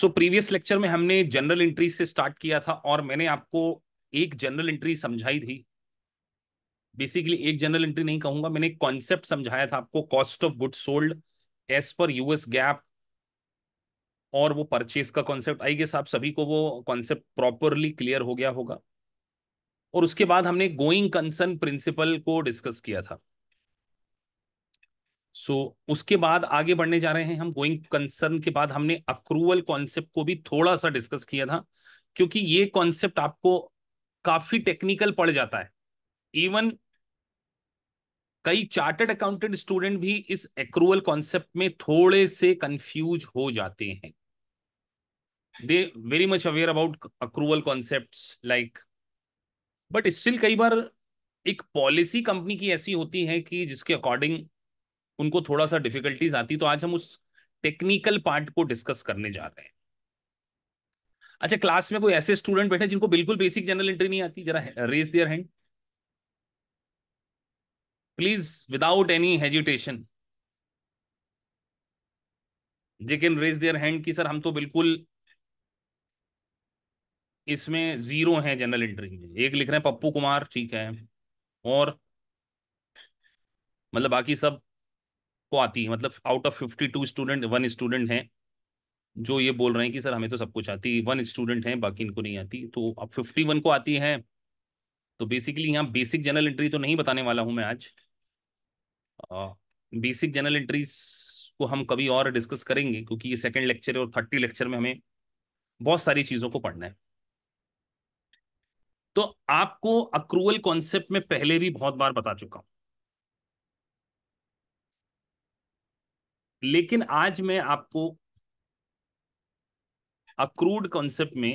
So previous lecture में हमने general entry से स्टार्ट किया था और मैंने आपको एक जनरल एंट्री समझाई थी बेसिकली एक जनरल एंट्री नहीं कहूंगा मैंने कॉन्सेप्ट समझाया था आपको cost of good sold as पर यूएस गैप और वो परचेज का कॉन्सेप्ट आई गेस आप सभी को वो कॉन्सेप्ट प्रॉपरली क्लियर हो गया होगा और उसके बाद हमने गोइंग कंसर्न प्रिंसिपल को डिस्कस किया था सो so, उसके बाद आगे बढ़ने जा रहे हैं हम गोइंग कंसर्न के बाद हमने अक्रूवल कॉन्सेप्ट को भी थोड़ा सा डिस्कस किया था क्योंकि ये कॉन्सेप्ट आपको काफी टेक्निकल पड़ जाता है इवन कई चार्टर्ड अकाउंटेंट स्टूडेंट भी इस अक्रूवल कॉन्सेप्ट में थोड़े से कंफ्यूज हो जाते हैं they very much aware about accrual concept like but still कई बार एक पॉलिसी कंपनी की ऐसी होती है कि जिसके अकॉर्डिंग उनको थोड़ा सा डिफिकल्टीज आती तो आज हम उस टेक्निकल पार्ट को डिस्कस करने जा रहे हैं अच्छा क्लास में कोई ऐसे स्टूडेंट बैठे जिनको बिल्कुल बेसिक जनरल एंट्री नहीं आती जरा raise their hand please without any hesitation they can raise their hand कि सर हम तो बिल्कुल इसमें जीरो है जनरल एंट्री में एक लिख रहे हैं पप्पू कुमार ठीक है और मतलब बाकी सब को आती है मतलब out of fifty two student one student हैं जो ये बोल रहे हैं कि सर हमें तो सब कुछ आती है वन स्टूडेंट है बाकी इनको नहीं आती तो अब फिफ्टी वन को आती है तो बेसिकली यहाँ बेसिक जनरल एंट्री तो नहीं बताने वाला हूँ मैं आज बेसिक जनरल एंट्रीज को हम कभी और डिस्कस करेंगे क्योंकि ये सेकेंड लेक्चर है और थर्टी लेक्चर में हमें बहुत सारी चीज़ों को पढ़ना है तो आपको अक्रूवल कॉन्सेप्ट में पहले भी बहुत बार बता चुका हूँ लेकिन आज मैं आपको अक्रूड कॉन्सेप्ट में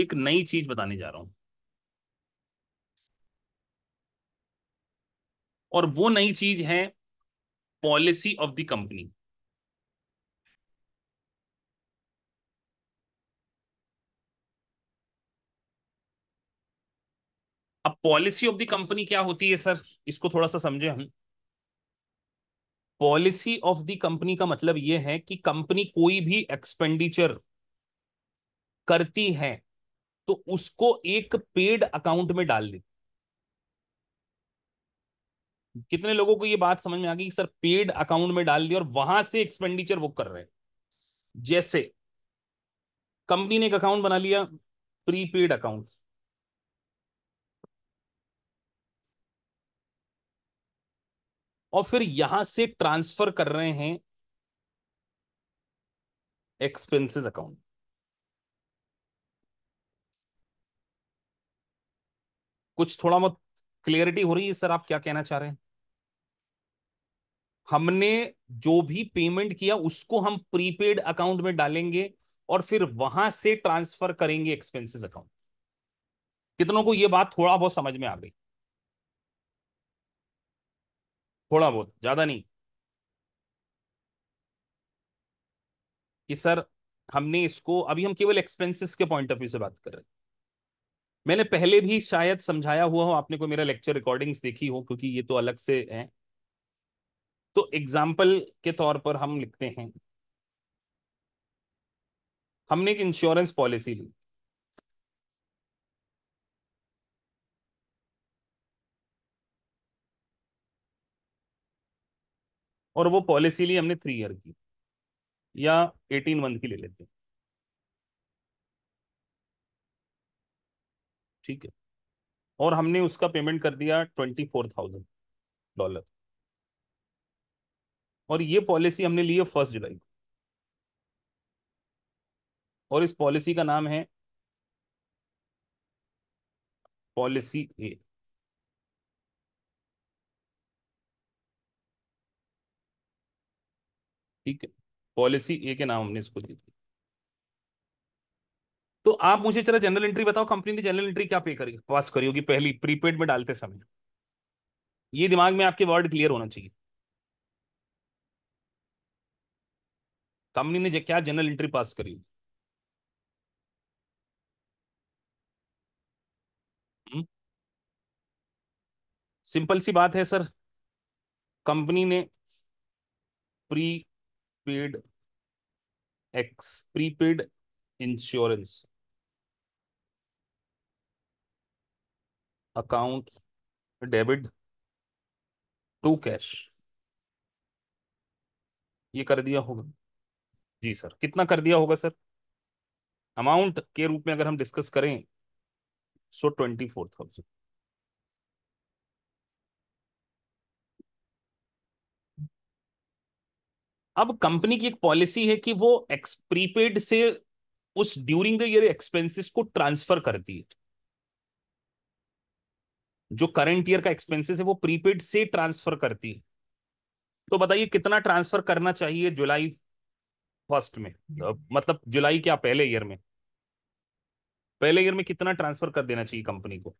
एक नई चीज बताने जा रहा हूं और वो नई चीज है पॉलिसी ऑफ द कंपनी अब पॉलिसी ऑफ द कंपनी क्या होती है सर इसको थोड़ा सा समझे हम पॉलिसी ऑफ द कंपनी का मतलब यह है कि कंपनी कोई भी एक्सपेंडिचर करती है तो उसको एक पेड अकाउंट में डाल देती कितने लोगों को यह बात समझ में आ गई कि सर पेड अकाउंट में डाल दिया और वहां से एक्सपेंडिचर बुक कर रहे हैं जैसे कंपनी ने एक अकाउंट बना लिया प्रीपेड अकाउंट और फिर यहां से ट्रांसफर कर रहे हैं एक्सपेंसेस अकाउंट कुछ थोड़ा बहुत क्लियरिटी हो रही है सर आप क्या कहना चाह रहे हैं हमने जो भी पेमेंट किया उसको हम प्रीपेड अकाउंट में डालेंगे और फिर वहां से ट्रांसफर करेंगे एक्सपेंसेस अकाउंट कितनों को यह बात थोड़ा बहुत समझ में आ गई थोड़ा बहुत ज्यादा नहीं कि सर हमने इसको अभी हम केवल एक्सपेंसेस के पॉइंट ऑफ व्यू से बात कर रहे हैं मैंने पहले भी शायद समझाया हुआ हो आपने कोई मेरा लेक्चर रिकॉर्डिंग्स देखी हो क्योंकि ये तो अलग से है तो एग्जाम्पल के तौर पर हम लिखते हैं हमने एक इंश्योरेंस पॉलिसी ली और वो पॉलिसी ली हमने थ्री ईयर की या एटीन मंथ की ले लेते हैं ठीक है और हमने उसका पेमेंट कर दिया ट्वेंटी फोर थाउजेंड डॉलर और ये पॉलिसी हमने ली है फर्स्ट जुलाई को और इस पॉलिसी का नाम है पॉलिसी ए ठीक है पॉलिसी ए के नाम हमने इसको दी थी तो आप मुझे जरा जनरल एंट्री बताओ कंपनी ने जनरल एंट्री क्या पे करी पास करी होगी पहली प्रीपेड में डालते समय ये दिमाग में आपके वर्ड क्लियर होना चाहिए कंपनी ने क्या जनरल एंट्री पास करी होगी हम्म। सिंपल सी बात है सर कंपनी ने prepaid ex prepaid insurance account debit to cash ये कर दिया होगा जी सर कितना कर दिया होगा सर अमाउंट के रूप में अगर हम डिस्कस करें सो ट्वेंटी फोर थाउजेंड अब कंपनी की एक पॉलिसी है कि वो एक्स प्रीपेड से उस ड्यूरिंग द ईयर एक्सपेंसेस को ट्रांसफर करती है जो करंट ईयर का एक्सपेंसेस है वो प्रीपेड से ट्रांसफर करती है तो बताइए कितना ट्रांसफर करना चाहिए जुलाई फर्स्ट में मतलब जुलाई क्या पहले ईयर में पहले ईयर में कितना ट्रांसफर कर देना चाहिए कंपनी को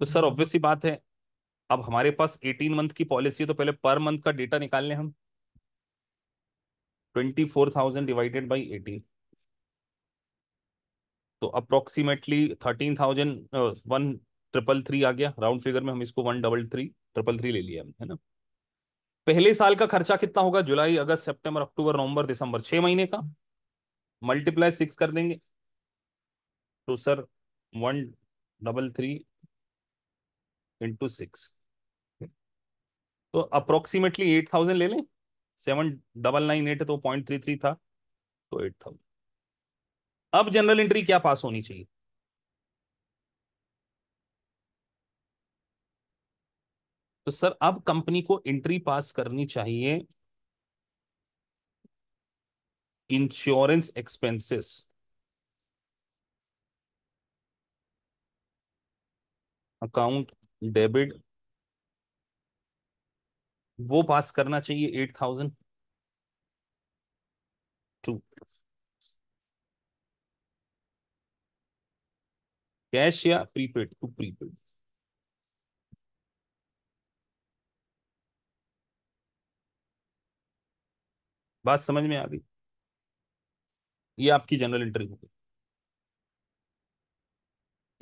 तो सर ऑब्वियसली बात है अब हमारे पास 18 मंथ की पॉलिसी है तो पहले पर मंथ का डेटा निकाल लें हम 24,000 डिवाइडेड बाय 18 तो अप्रोक्सीमेटली 13,000 वन ट्रिपल थ्री आ गया राउंड फिगर में हम इसको one double three triple three ले लिया है ना पहले साल का खर्चा कितना होगा जुलाई अगस्त सितंबर अक्टूबर नवंबर दिसंबर छह महीने का मल्टीप्लाई सिक्स कर देंगे तो sir one double three into six तो अप्रोक्सीमेटली एट थाउजेंड ले लें सेवन डबल नाइन एट है तो पॉइंट थ्री थ्री था तो एट थाउजेंड अब जनरल एंट्री क्या पास होनी चाहिए तो सर अब कंपनी को एंट्री पास करनी चाहिए इंश्योरेंस एक्सपेंसेस अकाउंट डेबिट वो पास करना चाहिए एट थाउजेंड टू कैश या प्रीपेड टू प्रीपेड बात समझ में आ गई ये आपकी journal interview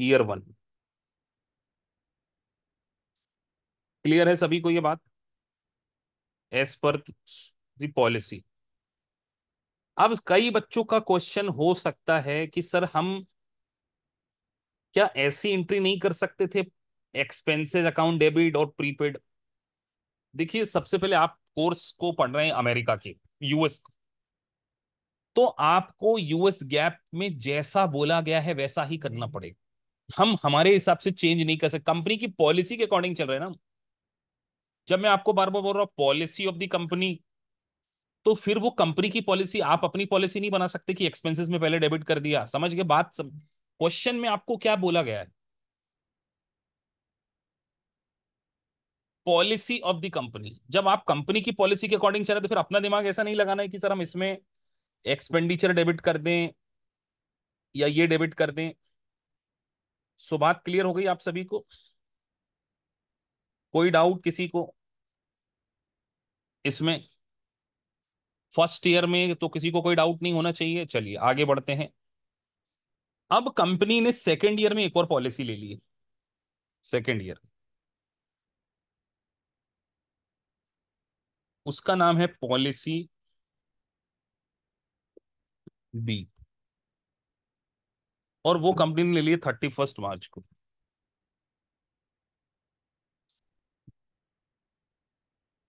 year one clear है सभी को ये बात एज पर पॉलिसी अब कई बच्चों का क्वेश्चन हो सकता है कि सर हम क्या ऐसी एंट्री नहीं कर सकते थे एक्सपेंसेस अकाउंट डेबिट और प्रीपेड देखिए सबसे पहले आप कोर्स को पढ़ रहे हैं अमेरिका के यूएस तो आपको यूएस गैप में जैसा बोला गया है वैसा ही करना हम्म। पड़ेगा हम हमारे हिसाब से चेंज नहीं कर सकते कंपनी की पॉलिसी के अकॉर्डिंग चल रहे हैं ना जब मैं आपको बार बार बोल रहा हूँ पॉलिसी ऑफ द कंपनी तो फिर वो कंपनी की पॉलिसी आप अपनी पॉलिसी नहीं बना सकते कि एक्सपेंसिस में पहले डेबिट कर दिया समझ गए बात क्वेश्चन में आपको क्या बोला गया है पॉलिसी ऑफ द कंपनी जब आप कंपनी की पॉलिसी के अकॉर्डिंग चल रहे तो फिर अपना दिमाग ऐसा नहीं लगाना है कि सर हम इसमें एक्सपेंडिचर डेबिट कर दें या ये डेबिट कर दें सो बात क्लियर हो गई आप सभी को कोई डाउट किसी को इसमें फर्स्ट ईयर में तो किसी को कोई डाउट नहीं होना चाहिए चलिए आगे बढ़ते हैं अब कंपनी ने सेकेंड ईयर में एक और पॉलिसी ले ली है सेकेंड ईयर उसका नाम है पॉलिसी बी और वो कंपनी ने ले लिए थर्टी फर्स्ट मार्च को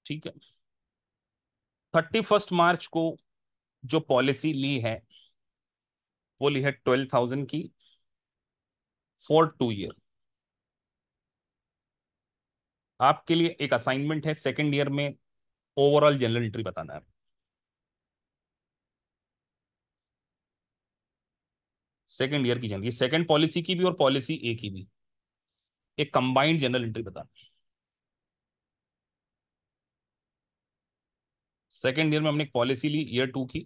ठीक है थर्टी फर्स्ट मार्च को जो पॉलिसी ली है वो ली है ट्वेल्व थाउजेंड की फॉर टू ईयर आपके लिए एक असाइनमेंट है सेकेंड ईयर में ओवरऑल जनरल एंट्री बताना है सेकेंड ईयर की जनरल सेकेंड पॉलिसी की भी और पॉलिसी ए की भी एक कंबाइंड जनरल एंट्री बताना है सेकेंड ईयर में हमने एक पॉलिसी ली ईयर टू की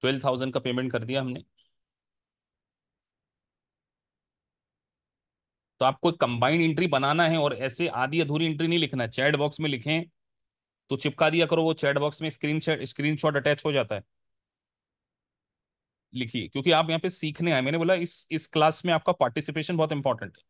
ट्वेल्व थाउजेंड का पेमेंट कर दिया हमने तो आपको एक कंबाइंड एंट्री बनाना है और ऐसे आधी अधूरी एंट्री नहीं लिखना चैट बॉक्स में लिखें तो चिपका दिया करो वो चैट बॉक्स में स्क्रीन स्क्रीन शॉट अटैच हो जाता है लिखिए क्योंकि आप यहाँ पे सीखने आए मैंने बोला इस इस क्लास में आपका पार्टिसिपेशन बहुत इंपॉर्टेंट है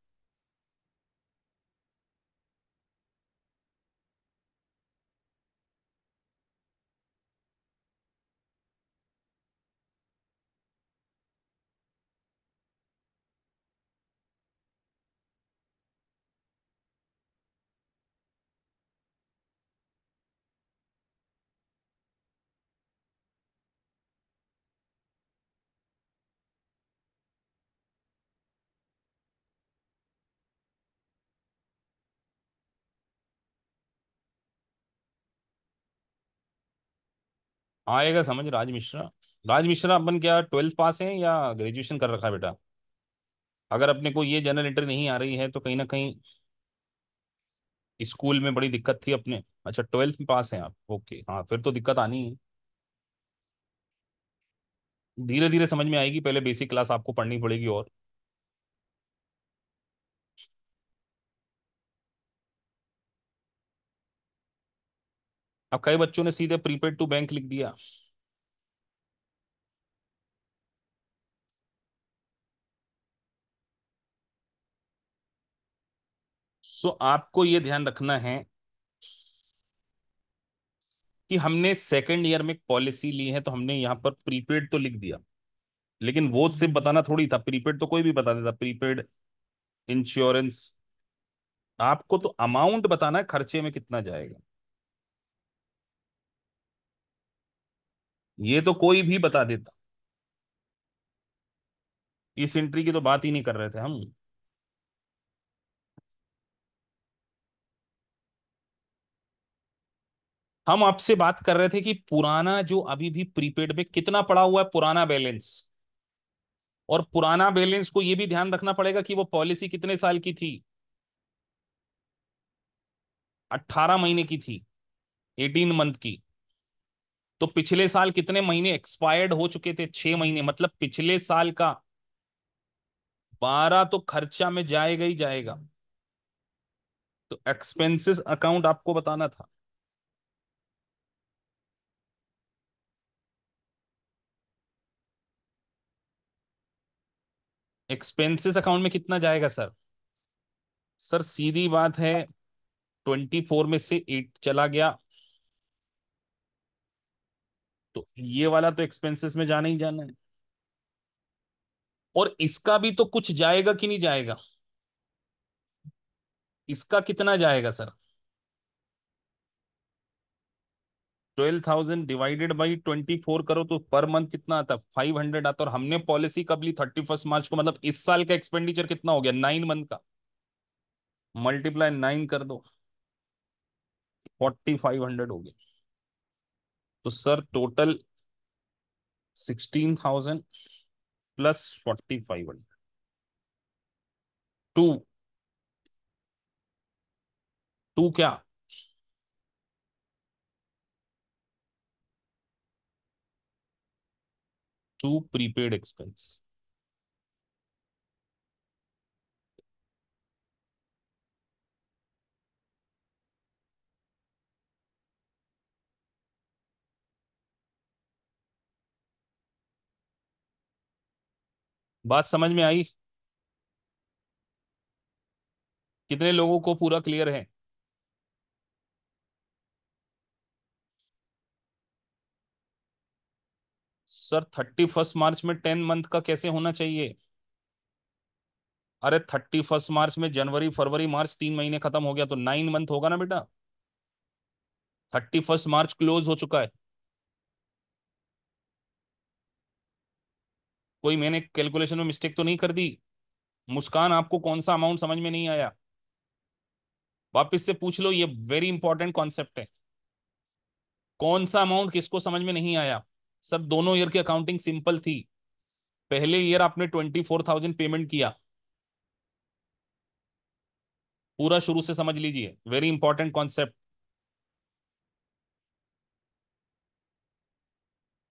आएगा समझ राज मिश्रा राज मिश्रा अपन क्या ट्वेल्थ पास है या ग्रेजुएशन कर रखा है बेटा अगर अपने को ये जनरल एंट्री नहीं आ रही है तो कहीं ना कहीं स्कूल में बड़ी दिक्कत थी अपने अच्छा ट्वेल्थ में पास हैं आप ओके हाँ फिर तो दिक्कत आनी है धीरे धीरे समझ में आएगी पहले बेसिक क्लास आपको पढ़नी पड़ेगी और अब कई बच्चों ने सीधे प्रीपेड टू बैंक लिख दिया सो so, आपको ये ध्यान रखना है कि हमने सेकेंड ईयर में पॉलिसी ली है तो हमने यहां पर प्रीपेड तो लिख दिया लेकिन वो सिर्फ बताना थोड़ी था प्रीपेड तो कोई भी बता देता प्रीपेड इंश्योरेंस आपको तो अमाउंट बताना है खर्चे में कितना जाएगा ये तो कोई भी बता देता इस एंट्री की तो बात ही नहीं कर रहे थे हम हम आपसे बात कर रहे थे कि पुराना जो अभी भी प्रीपेड में कितना पड़ा हुआ है पुराना बैलेंस और पुराना बैलेंस को यह भी ध्यान रखना पड़ेगा कि वो पॉलिसी कितने साल की थी 18 महीने की थी 18 मंथ की तो पिछले साल कितने महीने एक्सपायर्ड हो चुके थे छह महीने मतलब पिछले साल का बारह तो खर्चा में जाएगा ही जाएगा तो एक्सपेंसेस अकाउंट आपको बताना था एक्सपेंसेस अकाउंट में कितना जाएगा सर सर सीधी बात है ट्वेंटी फोर में से एट चला गया तो ये वाला तो एक्सपेंसेस में जाना ही जाना है और इसका भी तो कुछ जाएगा कि नहीं जाएगा इसका कितना जाएगा sir twelve thousand divided by twenty four करो तो पर मंथ कितना आता फाइव हंड्रेड आता और हमने पॉलिसी कब ली थर्टी फर्स्ट मार्च को मतलब इस साल का एक्सपेंडिचर कितना हो गया नाइन मंथ का मल्टीप्लाई नाइन कर दो फोर्टी फाइव हंड्रेड हो गया तो sir total sixteen thousand plus forty five hundred to to क्या टू प्रीपेड एक्सपेंस बात समझ में आई कितने लोगों को पूरा क्लियर है सर थर्टी फर्स्ट मार्च में टेन मंथ का कैसे होना चाहिए अरे थर्टी फर्स्ट मार्च में जनवरी फरवरी मार्च तीन महीने खत्म हो गया तो नाइन मंथ होगा ना बेटा थर्टी फर्स्ट मार्च क्लोज हो चुका है कोई मैंने कैलकुलेशन में मिस्टेक तो नहीं कर दी मुस्कान आपको कौन सा अमाउंट समझ में नहीं आया वापिस से पूछ लो ये वेरी इंपॉर्टेंट कॉन्सेप्ट है कौन सा अमाउंट किसको समझ में नहीं आया सर दोनों ईयर की अकाउंटिंग सिंपल थी पहले ईयर आपने ट्वेंटी फोर थाउजेंड पेमेंट किया पूरा शुरू से समझ लीजिए वेरी इंपॉर्टेंट कॉन्सेप्ट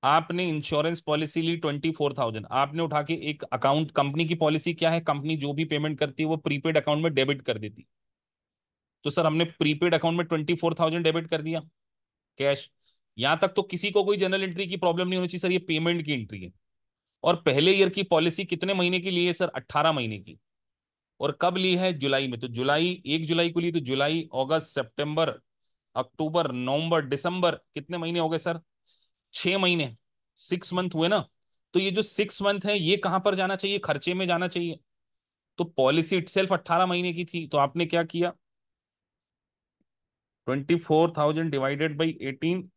आपने इंश्योरेंस पॉलिसी ली ट्वेंटी फोर थाउजेंड आपने उठा के एक अकाउंट कंपनी की पॉलिसी क्या है कंपनी जो भी पेमेंट करती है वो प्रीपेड अकाउंट में डेबिट कर देती तो सर हमने प्रीपेड अकाउंट में ट्वेंटी फोर थाउजेंड डेबिट कर दिया कैश यहां तक तो किसी को कोई जनरल एंट्री की प्रॉब्लम नहीं होनी चाहिए सर ये पेमेंट की एंट्री है और पहले ईयर की पॉलिसी कितने महीने की ली है सर अट्ठारह महीने की और कब ली है जुलाई में तो जुलाई एक जुलाई को ली तो जुलाई अगस्त सितंबर अक्टूबर नवंबर दिसंबर कितने महीने हो गए सर छह महीने सिक्स मंथ हुए ना तो ये जो सिक्स मंथ है ये कहां पर जाना चाहिए खर्चे में जाना चाहिए तो पॉलिसी इट सेल्फ अट्ठारह महीने की थी तो आपने क्या किया twenty four thousand divided by eighteen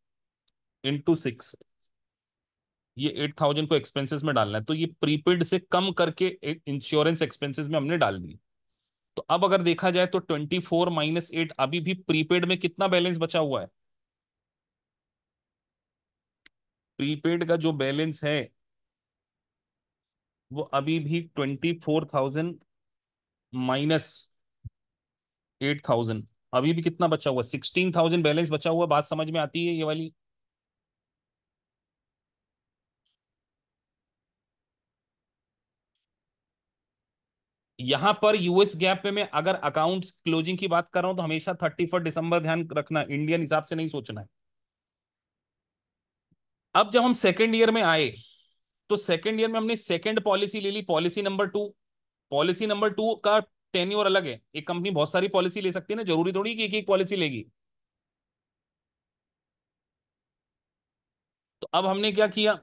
into six ये एट थाउजेंड को एक्सपेंसेस में डालना है तो ये प्रीपेड से कम करके इंश्योरेंस एक्सपेंसेस में हमने डाल दी तो अब अगर देखा जाए तो ट्वेंटी फोर माइनस एट अभी भी प्रीपेड में कितना बैलेंस बचा हुआ है प्रीपेड का जो बैलेंस है वो अभी भी twenty four thousand minus eight thousand अभी भी कितना बचा हुआ सिक्सटीन थाउजेंड बैलेंस बचा हुआ बात समझ में आती है ये वाली यहां पर यूएस गैप पे मैं अगर अकाउंट्स क्लोजिंग की बात कर रहा हूं तो हमेशा थर्टी फर्स्ट दिसंबर ध्यान रखना इंडियन हिसाब से नहीं सोचना है अब जब हम सेकेंड ईयर में आए तो सेकेंड ईयर में हमने सेकेंड पॉलिसी ले ली policy number two policy number two का टेन्योर अलग है एक कंपनी बहुत सारी पॉलिसी ले सकती है ना जरूरी थोड़ी कि एक एक पॉलिसी लेगी तो अब हमने क्या किया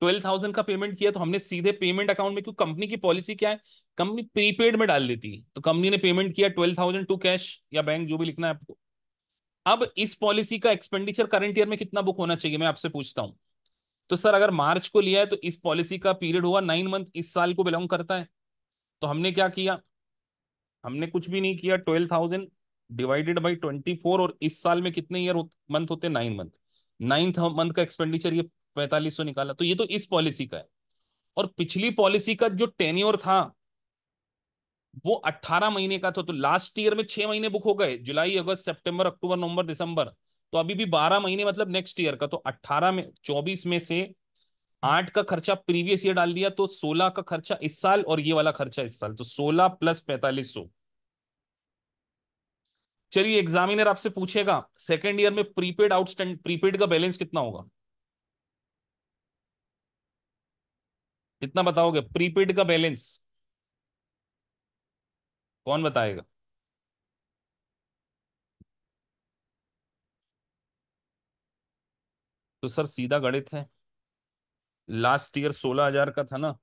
ट्वेल्व थाउजेंड का पेमेंट किया तो हमने सीधे पेमेंट अकाउंट में क्यों कंपनी की पॉलिसी क्या है कंपनी प्रीपेड में डाल देती है तो कंपनी ने पेमेंट किया ट्वेल्व थाउजेंड टू कैश या बैंक जो भी लिखना है आपको अब इस पॉलिसी का एक्सपेंडिचर करंट ईयर में कितना बुक होना चाहिए मैं आपसे पूछता हूँ तो सर अगर मार्च को लिया है तो इस पॉलिसी का पीरियड हुआ नाइन मंथ इस साल को बिलोंग करता है तो हमने क्या किया हमने कुछ भी नहीं किया twelve thousand divided by twenty four और इस साल में कितने ईयर मंथ होते हैं नाइन मंथ नाइन्थ मंथ का एक्सपेंडिचर ये पैंतालीस सौ निकाला तो ये तो इस पॉलिसी का है और पिछली पॉलिसी का जो टेन्योर था वो अट्ठारह महीने का था तो लास्ट ईयर में छह महीने बुक हो गए जुलाई अगस्त सेप्टेम्बर अक्टूबर नवंबर दिसंबर तो अभी भी बारह महीने मतलब नेक्स्ट ईयर का तो अट्ठारह में चौबीस में से आठ का खर्चा प्रीवियस ईयर डाल दिया तो सोलह का खर्चा इस साल और ये वाला खर्चा इस साल तो सोलह प्लस पैंतालीस सौ चलिए एग्जामिनर आपसे पूछेगा सेकेंड ईयर में प्रीपेड आउटस्टैंड प्रीपेड का बैलेंस कितना होगा कितना बताओगे प्रीपेड का बैलेंस कौन बताएगा तो सर सीधा गणित है लास्ट ईयर सोलह हजार का था ना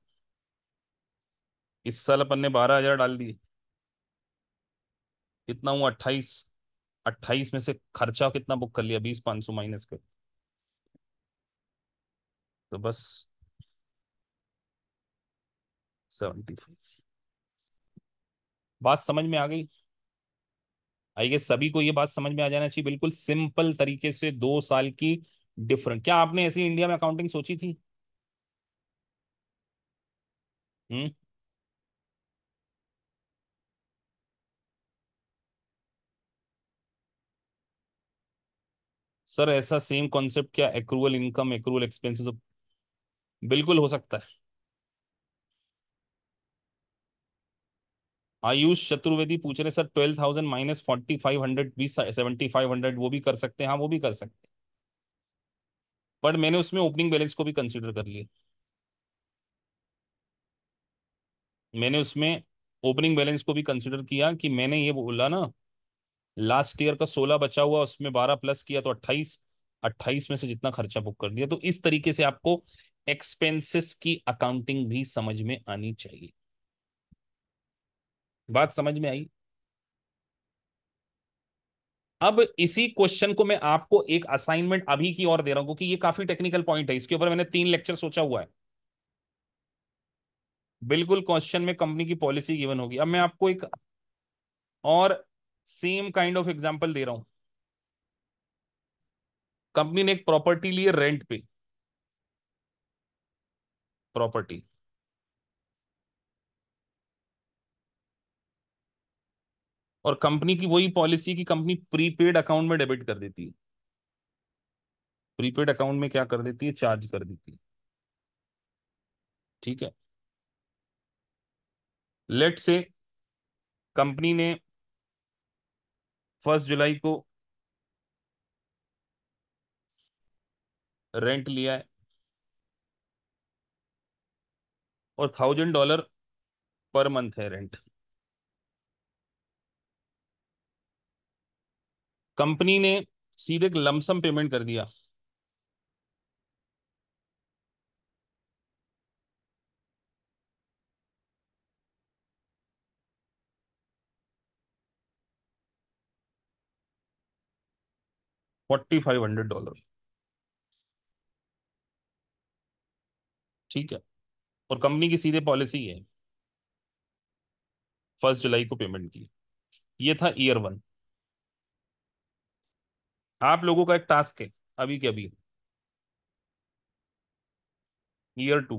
इस साल अपन ने बारह हजार डाल दिए कितना हुआ अट्ठाईस अट्ठाईस में से खर्चा कितना बुक कर लिया बीस पांच सौ माइनस कर तो बस सेवेंटी फाइव बात समझ में आ गई आई सभी को ये बात समझ में आ जाना चाहिए बिल्कुल सिंपल तरीके से दो साल की डिफरेंट क्या आपने ऐसी इंडिया में अकाउंटिंग सोची थी हम्म सर ऐसा सेम कॉन्सेप्ट क्या एक्रूवल इनकम एक्रूवल एक्सपेंसेस बिल्कुल हो सकता है आयुष चतुर्वेदी पूछ रहे sir twelve thousand minus forty five hundred भी सेवेंटी फाइव हंड्रेड वो भी कर सकते हैं हाँ वो भी कर सकते हैं बट मैंने उसमें ओपनिंग बैलेंस को भी कंसिडर कर लिया मैंने उसमें ओपनिंग बैलेंस को भी कंसिडर किया कि मैंने ये बोला ना लास्ट ईयर का सोलह बचा हुआ उसमें बारह प्लस किया तो अट्ठाईस अट्ठाईस में से जितना खर्चा बुक कर दिया तो इस तरीके से आपको एक्सपेंसेस की अकाउंटिंग भी समझ में आनी चाहिए बात समझ में आई अब इसी क्वेश्चन को मैं आपको एक असाइनमेंट अभी की ओर दे रहा हूं क्योंकि ये काफी टेक्निकल पॉइंट है इसके ऊपर मैंने तीन लेक्चर सोचा हुआ है बिल्कुल क्वेश्चन में कंपनी की पॉलिसी गिवन होगी अब मैं आपको एक और सेम काइंड ऑफ एग्जांपल दे रहा हूं कंपनी ने एक प्रॉपर्टी लिए रेंट पे प्रॉपर्टी और कंपनी की वही पॉलिसी की कंपनी प्रीपेड अकाउंट में डेबिट कर देती है प्रीपेड अकाउंट में क्या कर देती है चार्ज कर देती है ठीक है लेट से कंपनी ने फर्स्ट जुलाई को रेंट लिया है और थाउजेंड डॉलर पर मंथ है रेंट कंपनी ने सीधे लमसम पेमेंट कर दिया फोर्टी फाइव हंड्रेड डॉलर ठीक है और कंपनी की सीधे पॉलिसी है फर्स्ट जुलाई को पेमेंट की ये था ईयर वन आप लोगों का एक टास्क है अभी के अभी ईयर टू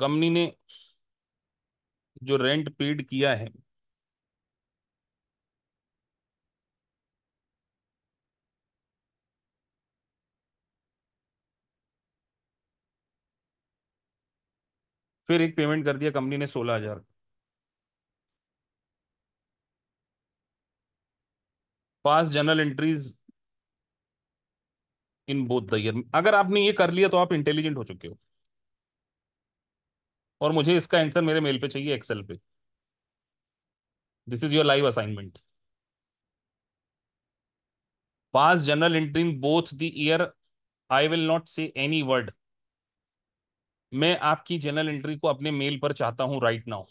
कंपनी ने जो रेंट पेड किया है फिर एक पेमेंट कर दिया कंपनी ने सोलह हजार pass journal entries in both the year अगर आपने ये कर लिया तो आप इंटेलिजेंट हो चुके हो और मुझे इसका आंसर मेरे मेल पे चाहिए एक्सेल पे this is your live assignment pass journal entry in both the year I will not say any word मैं आपकी जनरल एंट्री को अपने मेल पर चाहता हूं राइट नाउ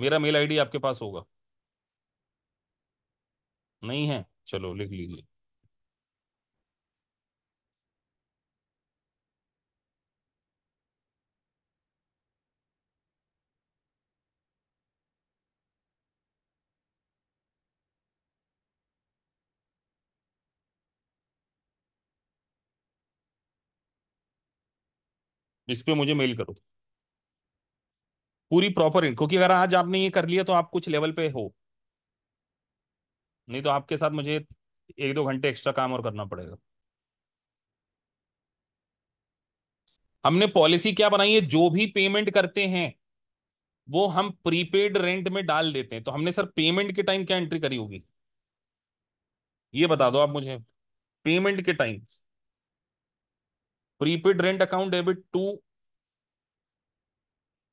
मेरा मेल आईडी आपके पास होगा नहीं है चलो लिख लीजिए इस पे मुझे मेल करो पूरी प्रॉपर क्योंकि अगर आज आपने ये कर लिया तो आप कुछ लेवल पे हो नहीं तो आपके साथ मुझे एक दो घंटे एक्स्ट्रा काम और करना पड़ेगा हमने पॉलिसी क्या बनाई है जो भी पेमेंट करते हैं वो हम प्रीपेड रेंट में डाल देते हैं तो हमने सर पेमेंट के टाइम क्या एंट्री करी होगी ये बता दो आप मुझे पेमेंट के time prepaid rent account debit to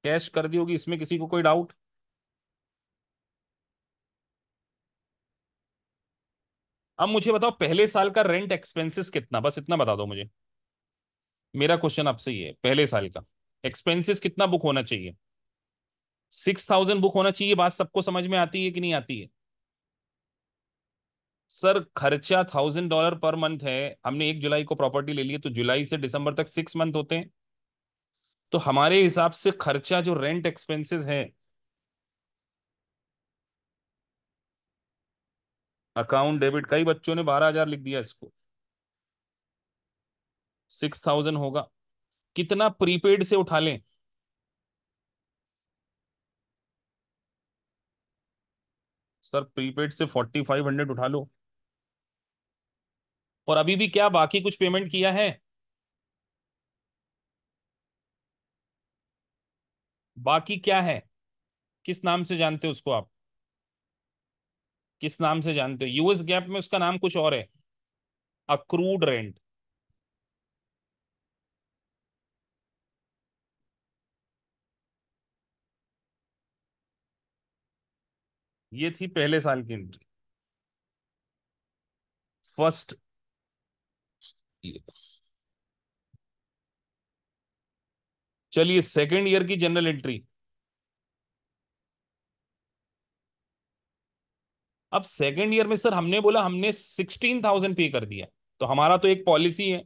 cash कर दी होगी इसमें किसी को कोई डाउट अब मुझे बताओ पहले साल का रेंट एक्सपेंसेस कितना बस इतना बता दो मुझे मेरा क्वेश्चन आपसे ये है पहले साल का एक्सपेंसेस कितना बुक होना चाहिए सिक्स थाउजेंड बुक होना चाहिए बात सबको समझ में आती है कि नहीं आती है सर खर्चा थाउजेंड डॉलर पर मंथ है हमने एक जुलाई को प्रॉपर्टी ले ली तो जुलाई से दिसंबर तक सिक्स मंथ होते हैं तो हमारे हिसाब से खर्चा जो रेंट एक्सपेंसेस है अकाउंट डेबिट कई बच्चों ने बारह हजार लिख दिया इसको सिक्स थाउजेंड होगा कितना प्रीपेड से उठा लें सर प्रीपेड से फोर्टी फाइव हंड्रेड उठा लो और अभी भी क्या बाकी कुछ पेमेंट किया है बाकी क्या है किस नाम से जानते हो उसको आप किस नाम से जानते हो यूएस गैप में उसका नाम कुछ और है अक्रूड रेंट ये थी पहले साल की एंट्री फर्स्ट चलिए सेकेंड ईयर की जनरल एंट्री अब सेकेंड ईयर में सर हमने बोला हमने सिक्सटीन थाउजेंड पे कर दिया तो हमारा तो एक पॉलिसी है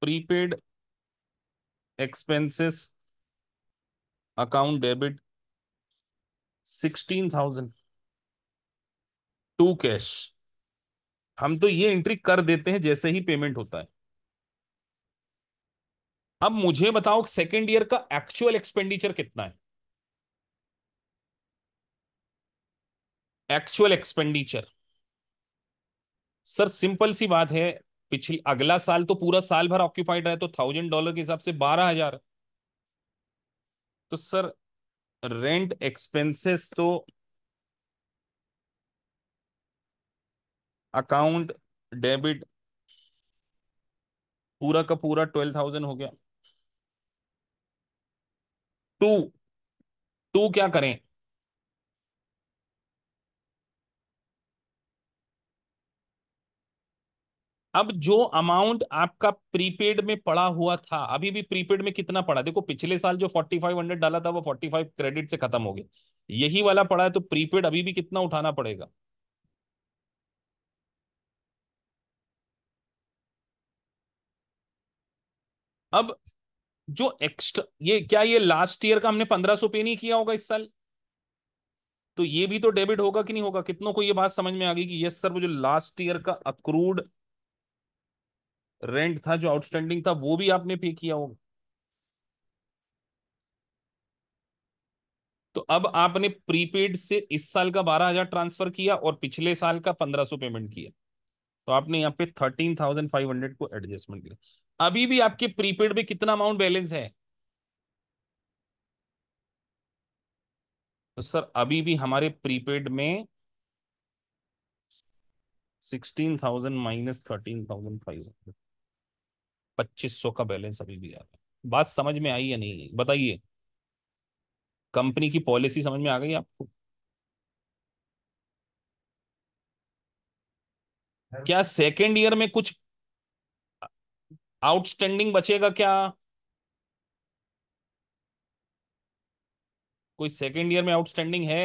prepaid expenses account debit sixteen thousand to cash हम तो ये एंट्री कर देते हैं जैसे ही पेमेंट होता है अब मुझे बताओ सेकेंड ईयर का एक्चुअल एक्सपेंडिचर कितना है एक्चुअल एक्सपेंडिचर सर सिंपल सी बात है पिछले अगला साल तो पूरा साल भर ऑक्यूपाइड रहे तो थाउजेंड डॉलर के हिसाब से बारह हजार तो सर रेंट एक्सपेंसेस तो अकाउंट डेबिट पूरा का पूरा ट्वेल्व थाउजेंड हो गया टू टू क्या करें अब जो अमाउंट आपका प्रीपेड में पड़ा हुआ था अभी भी प्रीपेड में कितना पड़ा देखो पिछले साल जो 4500 डाला था वो 45 क्रेडिट से खत्म हो गया यही वाला पड़ा है तो प्रीपेड अभी भी कितना उठाना पड़ेगा अब जो एक्स्ट्रा ये क्या ये लास्ट ईयर का हमने पंद्रह सौ पे नहीं किया होगा इस साल तो ये भी तो डेबिट होगा कि नहीं होगा कितनों को ये बात समझ में आ गई कि यस सर वो जो लास्ट ईयर का अक्रूड रेंट था जो आउटस्टैंडिंग था वो भी आपने पे किया होगा तो अब आपने प्रीपेड से इस साल का बारह हजार ट्रांसफर किया और पिछले साल का पंद्रह सौ पेमेंट किया तो आपने यहाँ पे थर्टीन थाउजेंड फाइव हंड्रेड को एडजस्टमेंट किया अभी भी आपके प्रीपेड में कितना अमाउंट बैलेंस है तो सर अभी भी हमारे प्रीपेड में sixteen thousand minus thirteen thousand five hundred पच्चीस सौ का बैलेंस अभी भी आ रहा है बात समझ में आई या नहीं बताइए कंपनी की पॉलिसी समझ में आ गई आपको क्या सेकेंड ईयर में कुछ आउटस्टैंडिंग बचेगा क्या कोई सेकेंड ईयर में आउटस्टैंडिंग है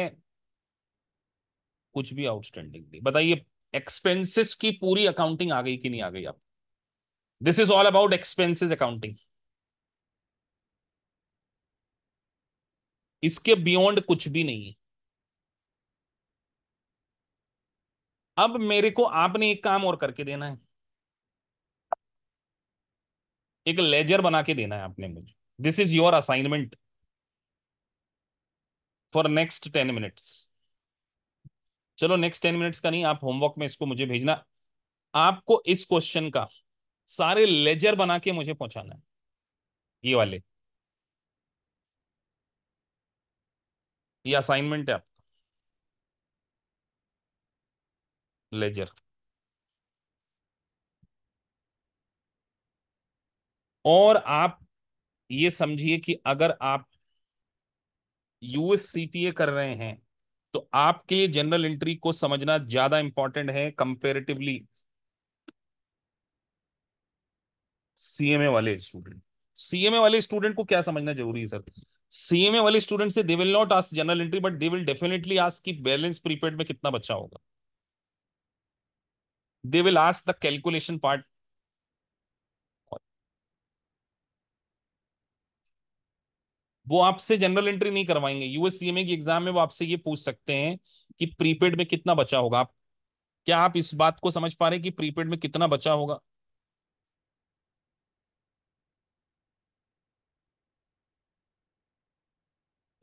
कुछ भी आउटस्टैंडिंग नहीं बताइए एक्सपेंसेस की पूरी अकाउंटिंग आ गई कि नहीं आ गई आप This is all about expenses accounting. इसके बियॉन्ड कुछ भी नहीं है अब मेरे को आपने एक काम और करके देना है एक लेजर बना के देना है आपने मुझे this is your assignment for next ten minutes चलो नेक्स्ट टेन मिनट्स का नहीं आप होमवर्क में इसको मुझे भेजना आपको इस क्वेश्चन का सारे लेजर बना के मुझे पहुंचाना है ये वाले ये असाइनमेंट है आपका लेजर और आप ये समझिए कि अगर आप यूएस सीपीए कर रहे हैं तो आपके जनरल एंट्री को समझना ज्यादा इंपॉर्टेंट है कंपेरेटिवली सीएमए वाले स्टूडेंट सीएमए वाले स्टूडेंट को क्या समझना जरूरी है सर सीएमए वाले स्टूडेंट से they will not ask journal entry but they will definitely ask कि बैलेंस प्रीपेड में कितना बच्चा होगा they will ask the calculation part वो आपसे जनरल एंट्री नहीं करवाएंगे यूएससीएमए की एग्जाम में वो आपसे ये पूछ सकते हैं कि प्रीपेड में कितना बचा होगा आप क्या आप इस बात को समझ पा रहे हैं कि प्रीपेड में कितना बचा होगा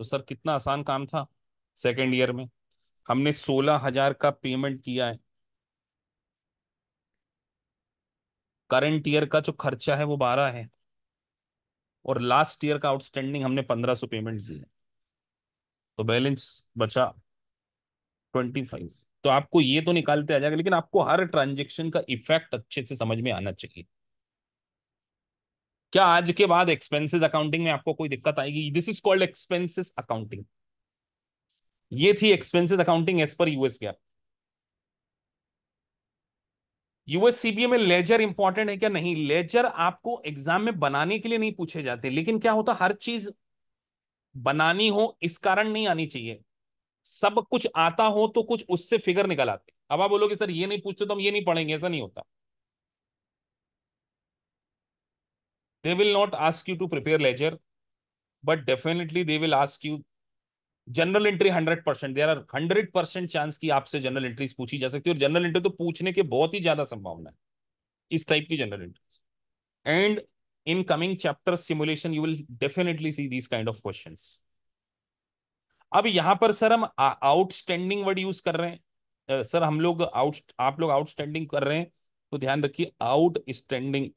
तो सर कितना आसान काम था सेकेंड ईयर में हमने सोलह हजार का पेमेंट किया है करंट ईयर का जो खर्चा है वो बारह है और लास्ट ईयर का आउटस्टैंडिंग हमने पंद्रह सौ पेमेंट दिए तो बैलेंस बचा ट्वेंटी फाइव तो आपको ये तो निकालते आ जाएगा लेकिन आपको हर ट्रांजेक्शन का इफेक्ट अच्छे से समझ में आना चाहिए क्या आज के बाद एक्सपेंसेस अकाउंटिंग में आपको कोई दिक्कत आएगी this is called expenses accounting ये थी एक्सपेंसेस अकाउंटिंग एज पर यूएस गैप यूएस सीबीए में लेजर इंपॉर्टेंट है क्या नहीं लेजर आपको एग्जाम में बनाने के लिए नहीं पूछे जाते लेकिन क्या होता हर चीज बनानी हो इस कारण नहीं आनी चाहिए सब कुछ आता हो तो कुछ उससे फिगर निकल आते अब आप बोलोगे सर ये नहीं पूछते तो हम ये नहीं पढ़ेंगे ऐसा नहीं होता they will not ask you to prepare ledger but definitely they will ask you journal entry hundred percent there are hundred percent chance की आपसे जनरल एंट्रीज पूछी जा सकती है और जनरल एंट्री तो पूछने के बहुत ही ज्यादा संभावना है इस टाइप की journal entries and in coming chapter simulation you will definitely see these kind of question अब यहां पर सर हम आउटस्टैंडिंग वर्ड यूज कर रहे हैं सर uh, हम लोग आउट आप लोग आउटस्टैंडिंग कर रहे हैं तो ध्यान रखिए outstanding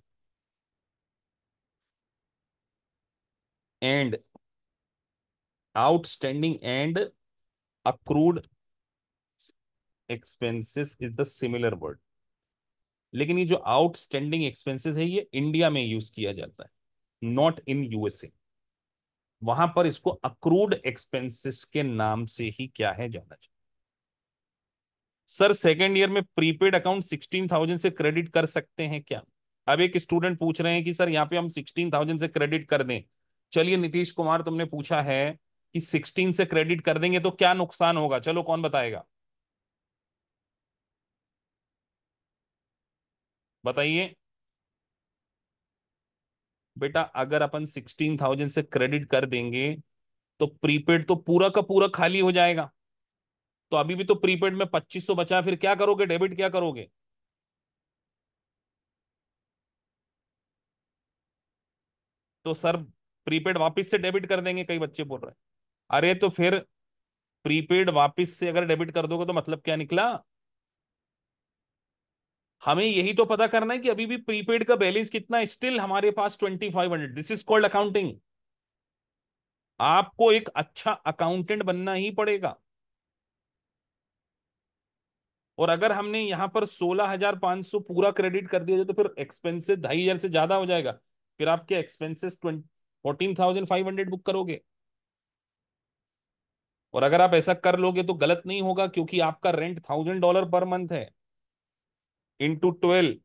and outstanding and accrued expenses is the similar word लेकिन ये जो आउटस्टैंडिंग एक्सपेंसेस है ये इंडिया में यूज किया जाता है नॉट इन यूएसए वहां पर इसको अक्रूड एक्सपेंसेस के नाम से ही क्या है जाना चाहिए सर सेकेंड ईयर में प्रीपेड अकाउंट सिक्सटीन थाउजेंड से क्रेडिट कर सकते हैं क्या अब एक स्टूडेंट पूछ रहे हैं कि सर यहाँ पे हम सिक्सटीन थाउजेंड से क्रेडिट कर दें चलिए नीतीश कुमार तुमने पूछा है कि 16 से क्रेडिट कर देंगे तो क्या नुकसान होगा चलो कौन बताएगा बताइए बेटा अगर अपन सिक्सटीन थाउजेंड से क्रेडिट कर देंगे तो प्रीपेड तो पूरा का पूरा खाली हो जाएगा तो अभी भी तो प्रीपेड में पच्चीस सौ बचा फिर क्या करोगे डेबिट क्या करोगे तो सर प्रीपेड वापिस से डेबिट कर देंगे कई बच्चे बोल रहे हैं अरे तो फिर प्रीपेड वापिस से अगर डेबिट कर दोगे तो मतलब क्या निकला हमें यही तो पता करना है कि अभी भी प्रीपेड का बैलेंस कितना है स्टिल हमारे पास twenty five hundred this is called accounting आपको एक अच्छा अकाउंटेंट बनना ही पड़ेगा और अगर हमने यहां पर सोलह हजार पांच सौ पूरा क्रेडिट कर दिया जाए तो फिर एक्सपेंसेस ढाई हजार से ज्यादा हो जाएगा फिर आपके expenses twenty fourteen thousand five hundred book करोगे और अगर आप ऐसा कर लोगे तो गलत नहीं होगा क्योंकि आपका रेंट थाउजेंड डॉलर पर मंथ है इंटू ट्वेल्व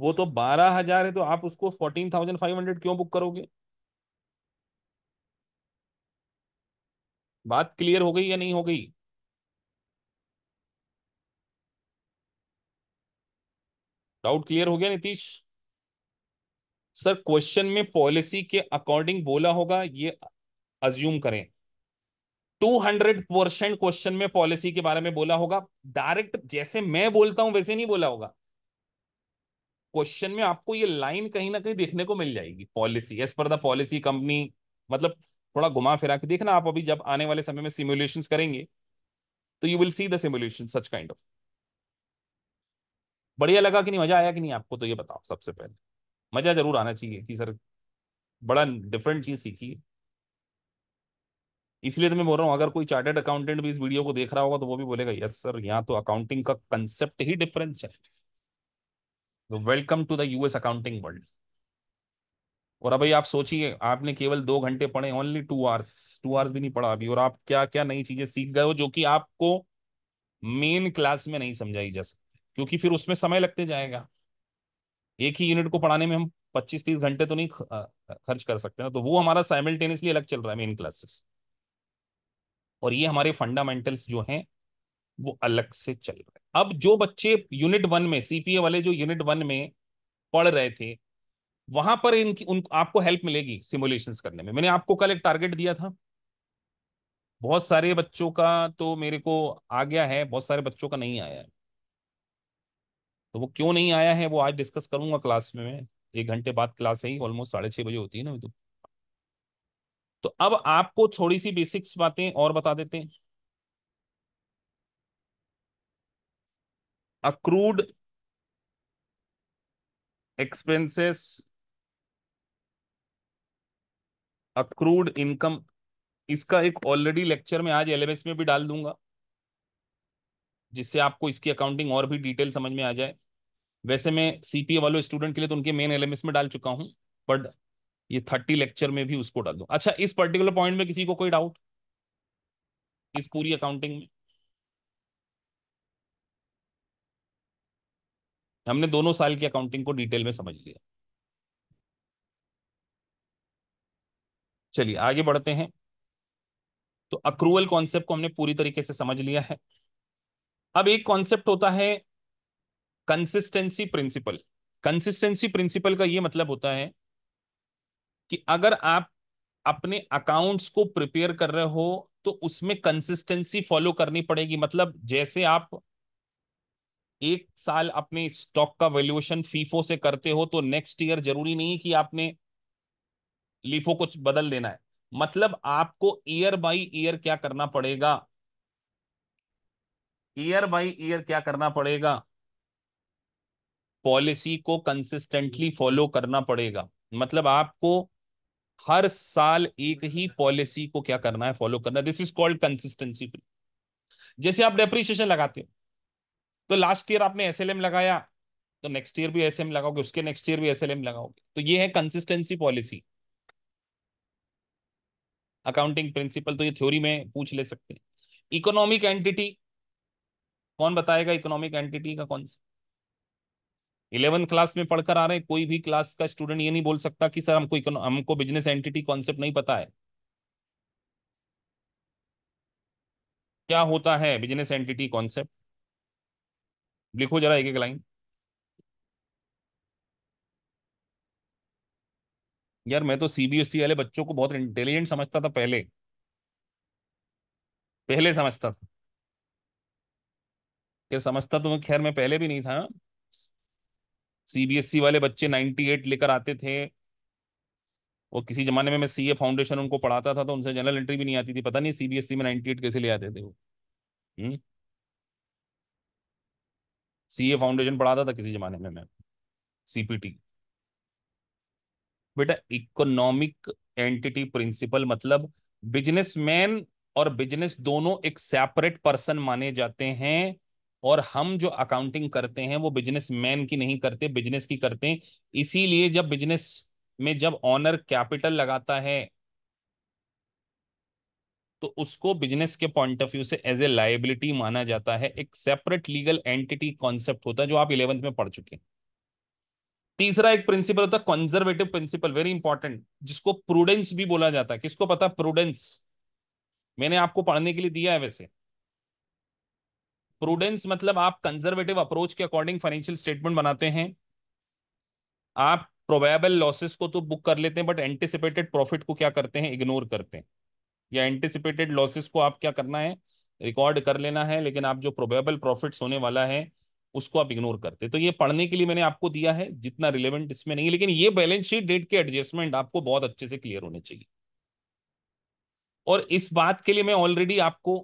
वो तो बारह हजार है तो आप उसको फोर्टीन थाउजेंड फाइव हंड्रेड क्यों बुक करोगे बात क्लियर हो गई या नहीं हो गई डाउट क्लियर हो गया नीतीश सर क्वेश्चन में पॉलिसी के अकॉर्डिंग बोला होगा ये अज्यूम करें 200 परसेंट क्वेश्चन में पॉलिसी के बारे में बोला होगा डायरेक्ट जैसे मैं बोलता हूं वैसे नहीं बोला होगा क्वेश्चन में आपको ये लाइन कहीं ना कहीं देखने को मिल जाएगी policy as per the policy company मतलब थोड़ा घुमा फिरा के देखना आप अभी जब आने वाले समय में सिमुलेशन करेंगे तो you will see the simulation such kind of बढ़िया लगा कि नहीं मजा आया कि नहीं आपको तो ये बताओ सबसे पहले मजा जरूर आना चाहिए कि सर बड़ा डिफरेंट चीज सीखी इसलिए तो मैं बोल रहा हूँ अगर कोई चार्टेड अकाउंटेंट भी इस वीडियो को देख रहा होगा तो वो भी बोलेगा यस सर यहाँ तो अकाउंटिंग का कंसेप्ट ही डिफरेंस है तो welcome to the US accounting world और अभी आप सोचिए आपने केवल दो घंटे पढ़े only two hours two hours भी नहीं पढ़ा अभी और आप क्या क्या नई चीजें सीख गए हो जो कि आपको मेन क्लास में नहीं समझाई जा सकती क्योंकि फिर उसमें समय लगते जाएगा एक ही यूनिट को पढ़ाने में हम पच्चीस तीस घंटे तो नहीं खर्च कर सकते ना तो वो हमारा साइमल्टेनियसली अलग चल रहा है मेन क्लासेस और ये हमारे फंडामेंटल्स जो हैं वो अलग से चल रहे हैं अब जो बच्चे यूनिट वन में सीपीए वाले जो यूनिट वन में पढ़ रहे थे वहां पर इनकी उन आपको हेल्प मिलेगी सिमुलेशन करने में मैंने आपको कल एक टारगेट दिया था बहुत सारे बच्चों का तो मेरे को आ गया है बहुत सारे बच्चों का नहीं आया है तो वो क्यों नहीं आया है वो आज डिस्कस करूंगा क्लास में मैं एक घंटे बाद क्लास है ही ऑलमोस्ट साढ़े छह बजे होती है ना तो तो अब आपको थोड़ी सी बेसिक्स बातें और बता देते हैं अक्रूड एक्सपेंसेस अक्रूड इनकम इसका एक ऑलरेडी लेक्चर में आज एलएमएस में भी डाल दूंगा जिससे आपको इसकी अकाउंटिंग और भी डिटेल समझ में आ जाए वैसे मैं सीपीए वालों स्टूडेंट के लिए तो उनके मेन एलएमएस में डाल चुका हूँ बट ये थर्टी लेक्चर में भी उसको डाल दू अच्छा इस पर्टिकुलर पॉइंट में किसी को कोई डाउट इस पूरी अकाउंटिंग में हमने दोनों साल की अकाउंटिंग को डिटेल में समझ लिया चलिए आगे बढ़ते हैं तो अक्रूवल कॉन्सेप्ट को हमने पूरी तरीके से समझ लिया है अब एक कॉन्सेप्ट होता है कंसिस्टेंसी प्रिंसिपल कंसिस्टेंसी प्रिंसिपल का ये मतलब होता है कि अगर आप अपने अकाउंट्स को प्रिपेयर कर रहे हो तो उसमें कंसिस्टेंसी फॉलो करनी पड़ेगी मतलब जैसे आप एक साल अपने स्टॉक का वैल्यूएशन फीफो से करते हो तो नेक्स्ट ईयर जरूरी नहीं कि आपने लीफो को बदल देना है मतलब आपको ईयर बाय ईयर क्या करना पड़ेगा ईयर बाय ईयर क्या करना पड़ेगा पॉलिसी को कंसिस्टेंटली फॉलो करना पड़ेगा मतलब आपको हर साल एक ही पॉलिसी को क्या करना है फॉलो करना दिस इज कॉल्ड कंसिस्टेंसी जैसे आप डेप्रिशिएशन लगाते हो तो लास्ट ईयर आपने एस लगाया तो नेक्स्ट ईयर भी एस लगाओगे उसके नेक्स्ट ईयर भी एस लगाओगे तो ये है कंसिस्टेंसी पॉलिसी अकाउंटिंग प्रिंसिपल तो ये थ्योरी में पूछ ले सकते हैं इकोनॉमिक एंटिटी कौन बताएगा इकोनॉमिक एंटिटी का सा इलेवंथ क्लास में पढ़कर आ रहे हैं कोई भी क्लास का स्टूडेंट ये नहीं बोल सकता कि सर हमको हमको बिजनेस एंटिटी कॉन्सेप्ट नहीं पता है क्या होता है बिजनेस एंटिटी कॉन्सेप्ट लिखो जरा एक एक लाइन यार मैं तो सीबीएसई e वाले बच्चों को बहुत इंटेलिजेंट समझता था पहले पहले समझता था खैर समझता तो खैर मैं पहले भी नहीं था सीबीएसई e वाले बच्चे 98 लेकर आते थे और किसी जमाने में मैं सीए फाउंडेशन उनको पढ़ाता था तो उनसे जनरल एंट्री भी नहीं आती थी पता नहीं सीबीएसई e में 98 कैसे ले आते थे वो सीए हम्म? फाउंडेशन पढ़ाता था किसी जमाने में मैं सीपीटी बेटा इकोनॉमिक एंटिटी प्रिंसिपल मतलब बिजनेसमैन और बिजनेस दोनों एक सेपरेट पर्सन माने जाते हैं और हम जो अकाउंटिंग करते हैं वो बिजनेस मैन की नहीं करते बिजनेस की करते हैं इसीलिए जब बिजनेस में जब ऑनर कैपिटल लगाता है तो उसको बिजनेस के पॉइंट ऑफ व्यू से एज ए लाइबिलिटी माना जाता है एक सेपरेट लीगल एंटिटी कॉन्सेप्ट होता है जो आप इलेवंथ में पढ़ चुके हैं तीसरा एक प्रिंसिपल होता है कंजर्वेटिव प्रिंसिपल वेरी इंपॉर्टेंट जिसको प्रूडेंस भी बोला जाता है किसको पता प्रूडेंस मैंने आपको पढ़ने के लिए दिया है वैसे प्रूडेंस मतलब आप कंजर्वेटिव अप्रोच के अकॉर्डिंग फाइनेंशियल स्टेटमेंट बनाते हैं आप प्रोबेबल लॉसेस को तो बुक कर लेते हैं बट एंटिसिपेटेड प्रॉफिट को क्या करते हैं इग्नोर करते हैं या एंटिसिपेटेड लॉसेस को आप क्या करना है रिकॉर्ड कर लेना है लेकिन आप जो प्रोबेबल प्रॉफिट होने वाला है उसको आप इग्नोर करते तो ये पढ़ने के लिए मैंने आपको दिया है जितना रिलेवेंट इसमें नहीं लेकिन ये बैलेंस शीट डेट के एडजस्टमेंट आपको बहुत अच्छे से क्लियर होने चाहिए और इस बात के लिए मैं ऑलरेडी आपको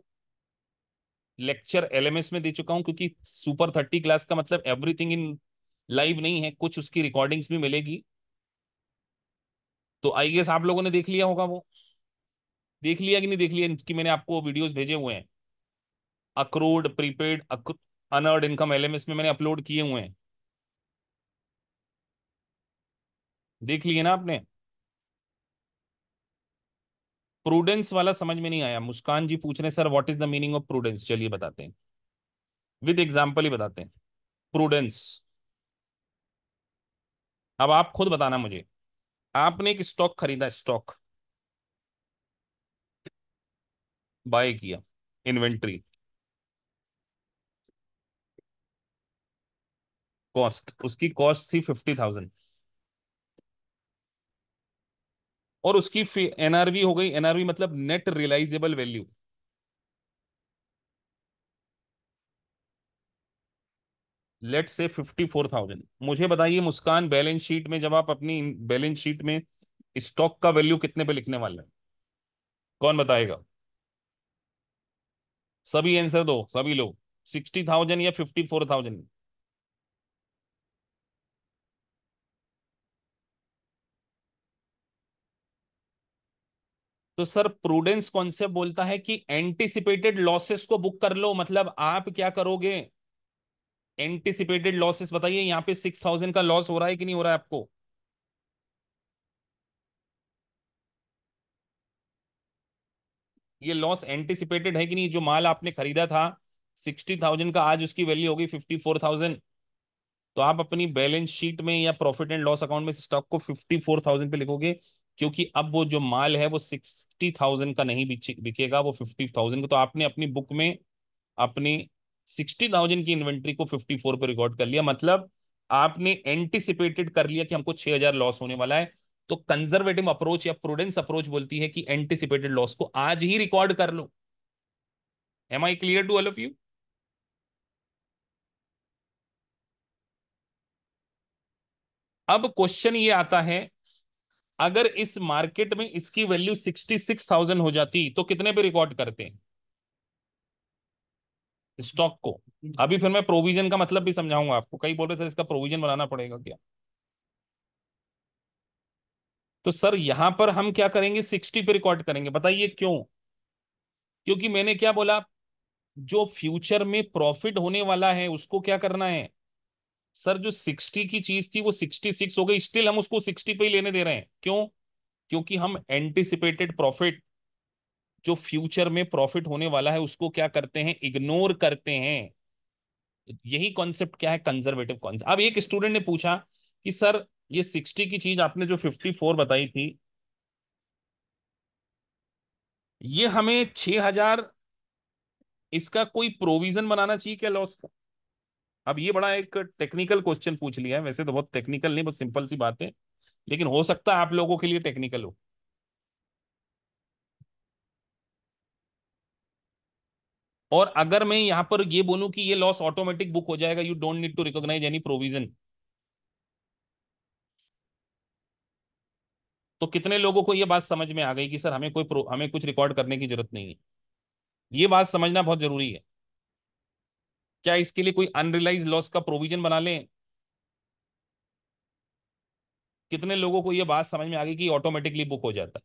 लेक्चर एलएमएस में दे चुका हूं क्योंकि सुपर थर्टी क्लास का मतलब एवरीथिंग इन लाइव नहीं है कुछ उसकी रिकॉर्डिंग्स भी मिलेगी तो आई गेस आप लोगों ने देख लिया होगा वो देख लिया कि नहीं देख लिया कि मैंने आपको वीडियोस भेजे हुए हैं accrued prepaid unearned income LMS में मैंने अपलोड किए हुए हैं देख लिए ना आपने प्रूडेंस वाला समझ में नहीं आया मुस्कान जी पूछ रहे sir what is the meaning of prudence चलिए बताते हैं विद एग्जाम्पल ही बताते हैं प्रूडेंस अब आप खुद बताना मुझे आपने एक स्टॉक खरीदा स्टॉक बाय किया इन्वेंट्री कॉस्ट उसकी कॉस्ट थी फिफ्टी थाउजेंड और उसकी एनआरवी हो गई एनआरवी मतलब net realisable value let say fifty four thousand मुझे बताइए मुस्कान बैलेंस शीट में जब आप अपनी बैलेंस शीट में स्टॉक का वैल्यू कितने पे लिखने वाले हैं कौन बताएगा सभी आंसर दो सभी लोग सिक्सटी थाउजेंड या फिफ्टी फोर थाउजेंड तो सर प्रूडेंस कॉन्सेप्ट बोलता है कि एंटीसिपेटेड लॉसेस को बुक कर लो मतलब आप क्या करोगे एंटीसिपेटेड लॉसेस बताइए यहाँ पे सिक्स थाउजेंड का लॉस हो रहा है कि नहीं हो रहा है आपको ये लॉस एंटीसिपेटेड है कि नहीं जो माल आपने खरीदा था सिक्सटी थाउजेंड का आज उसकी वैल्यू होगी फिफ्टी फोर थाउजेंड तो आप अपनी बैलेंस शीट में या प्रॉफिट एंड लॉस अकाउंट में स्टॉक को फिफ्टी फोर थाउजेंड पे लिखोगे क्योंकि अब वो जो माल है वो सिक्सटी थाउजेंड का नहीं बिकेगा वो फिफ्टी थाउजेंड का तो आपने अपनी बुक में अपनी सिक्सटी थाउजेंड की इन्वेंट्री को फिफ्टी फोर पर रिकॉर्ड कर लिया मतलब आपने एंटिसिपेटेड कर लिया कि हमको छह हजार लॉस होने वाला है तो कंजर्वेटिव अप्रोच या प्रूडेंस अप्रोच बोलती है कि एंटिसिपेटेड लॉस को आज ही रिकॉर्ड कर लो am I clear to all of you अब क्वेश्चन ये आता है अगर इस मार्केट में इसकी वैल्यू सिक्सटी सिक्स थाउजेंड हो जाती तो कितने पे रिकॉर्ड करते हैं स्टॉक को अभी फिर मैं प्रोविजन का मतलब भी समझाऊंगा आपको कई बोल रहे सर इसका प्रोविजन बनाना पड़ेगा क्या तो सर यहां पर हम क्या करेंगे सिक्सटी पे रिकॉर्ड करेंगे बताइए क्यों क्योंकि मैंने क्या बोला जो फ्यूचर में प्रॉफिट होने वाला है उसको क्या करना है सर जो सिक्सटी की चीज थी वो सिक्सटी सिक्स हो गई स्टिल हम उसको सिक्सटी पे ही लेने दे रहे हैं क्यों क्योंकि हम एंटिसिपेटेड प्रॉफिट जो फ्यूचर में प्रॉफिट होने वाला है उसको क्या करते हैं इग्नोर करते हैं यही कॉन्सेप्ट क्या है कंजर्वेटिव कॉन्सेप्ट अब एक स्टूडेंट ने पूछा कि सर ये सिक्सटी की चीज आपने जो फिफ्टी फोर बताई थी ये हमें छ हजार इसका कोई प्रोविजन बनाना चाहिए क्या लॉस का अब ये बड़ा एक टेक्निकल क्वेश्चन पूछ लिया है वैसे तो बहुत टेक्निकल नहीं बहुत सिंपल सी बात है लेकिन हो सकता है आप लोगों के लिए टेक्निकल हो और अगर मैं यहां पर ये बोलूं कि ये लॉस ऑटोमेटिक बुक हो जाएगा you don't need to recognise any provision तो कितने लोगों को ये बात समझ में आ गई कि सर हमें कोई हमें कुछ रिकॉर्ड करने की जरूरत नहीं है ये बात समझना बहुत जरूरी है क्या इसके लिए कोई अनरियलाइज लॉस का प्रोविजन बना लें कितने लोगों को यह बात समझ में आ गई कि ऑटोमेटिकली बुक हो जाता है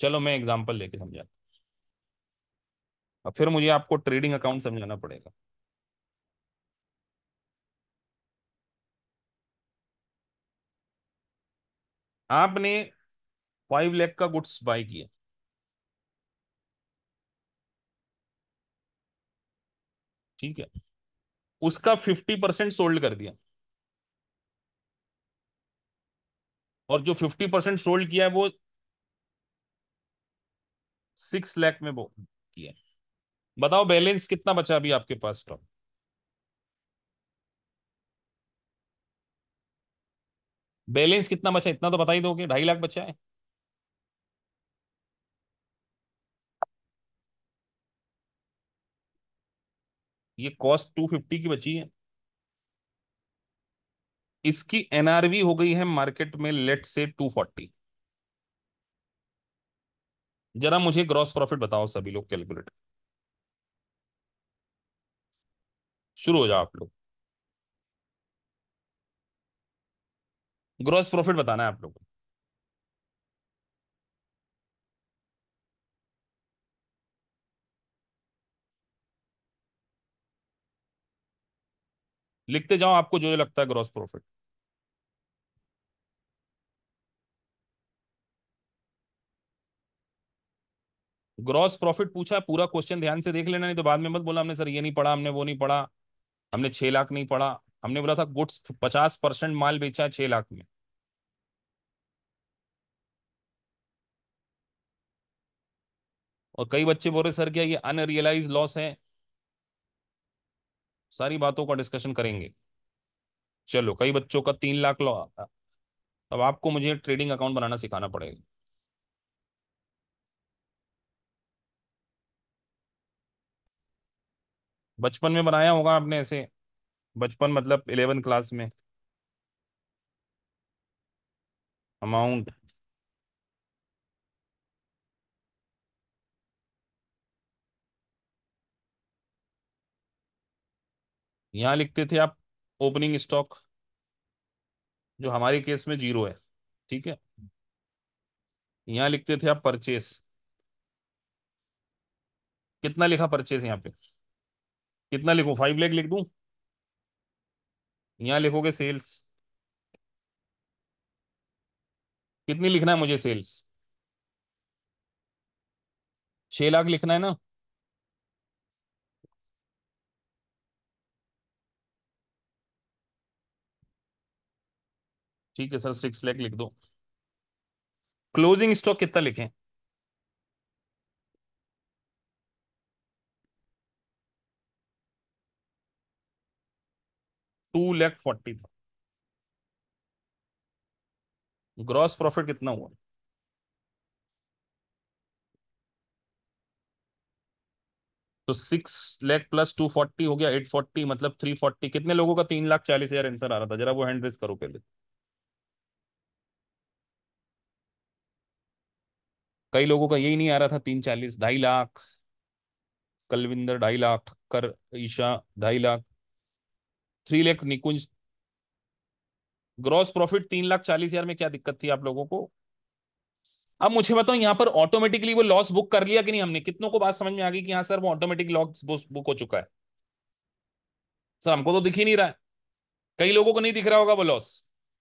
चलो मैं एग्जांपल लेके समझाता अब फिर मुझे आपको ट्रेडिंग अकाउंट समझाना पड़ेगा आपने फाइव लैख का गुड्स बाय किया ठीक है उसका फिफ्टी परसेंट सोल्ड कर दिया और जो फिफ्टी परसेंट सोल्ड किया है वो सिक्स लाख में वो किया बताओ बैलेंस कितना बचा अभी आपके पास स्टॉक बैलेंस कितना बचा इतना तो बता ही दोगे ढाई लाख बचा है ये कॉस्ट टू फिफ्टी की बची है इसकी एनआरवी हो गई है मार्केट में लेट से टू फोर्टी जरा मुझे ग्रॉस प्रॉफिट बताओ सभी लोग कैलकुलेट शुरू हो जाओ आप लोग ग्रॉस प्रॉफिट बताना है आप लोगों को लिखते जाओ आपको जो जो लगता है ग्रॉस प्रॉफिट ग्रॉस प्रॉफिट पूछा पूरा क्वेश्चन ध्यान से देख लेना नहीं तो बाद में मत बोला हमने सर ये नहीं पढ़ा हमने वो नहीं पढ़ा हमने छह लाख नहीं पढ़ा हमने बोला था गुड्स पचास परसेंट माल बेचा है छह लाख में और कई बच्चे बोल रहे सर क्या ये अनरियलाइज लॉस है सारी बातों का डिस्कशन करेंगे चलो कई बच्चों का तीन लाख लॉ आता अब आपको मुझे ट्रेडिंग अकाउंट बनाना सिखाना पड़ेगा बचपन में बनाया होगा आपने ऐसे बचपन मतलब इलेवन क्लास में अमाउंट यहां लिखते थे आप ओपनिंग स्टॉक जो हमारे केस में जीरो है ठीक है यहां लिखते थे आप परचेस कितना लिखा परचेस यहां पे कितना लिखू फाइव लैख लिख दू यहां लिखोगे सेल्स कितनी लिखना है मुझे सेल्स छह लाख लिखना है ना ठीक है सर सिक्स लैख लिख दो क्लोजिंग स्टॉक कितना लिखें two lakh forty gross profit कितना हुआ तो six lakh plus two forty हो गया एट फोर्टी मतलब थ्री फोर्टी कितने लोगों का तीन लाख चालीस हजार आंसर आ रहा था जरा वो हैंड रेस करो पहले कई लोगों का यही नहीं आ रहा था तीन चालीस ढाई लाख कलविंदर ढाई लाख कर ईशा ढाई lakh three lakh Nikunj gross profit तीन लाख चालीस हजार में क्या दिक्कत थी आप लोगों को अब मुझे बताओ यहाँ पर ऑटोमेटिकली वो लॉस बुक कर लिया कि नहीं हमने कितनों को बात समझ में आ गई कि हाँ सर वो ऑटोमेटिक लॉस बुक हो चुका है सर हमको तो दिख ही नहीं रहा है कई लोगों को नहीं दिख रहा होगा वो लॉस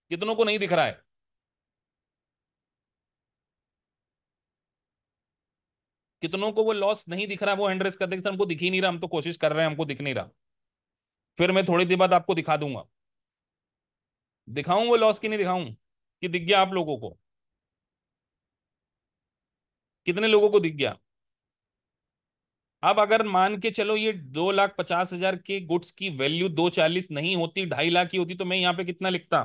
कितनों को नहीं दिख रहा है कितनों को वो लॉस नहीं दिख रहा है वो एंड्रेस करते हैं हमको दिख ही नहीं रहा हम तो कोशिश कर रहे हैं हमको दिख नहीं रहा फिर मैं थोड़ी देर बाद आपको दिखा दूंगा दिखाऊं वो लॉस की नहीं दिखाऊं कि दिख गया आप लोगों को कितने लोगों को दिख गया अब अगर मान के चलो ये दो लाख पचास हजार के गुड्स की वैल्यू दो चालीस नहीं होती ढाई लाख की होती तो मैं यहाँ पे कितना लिखता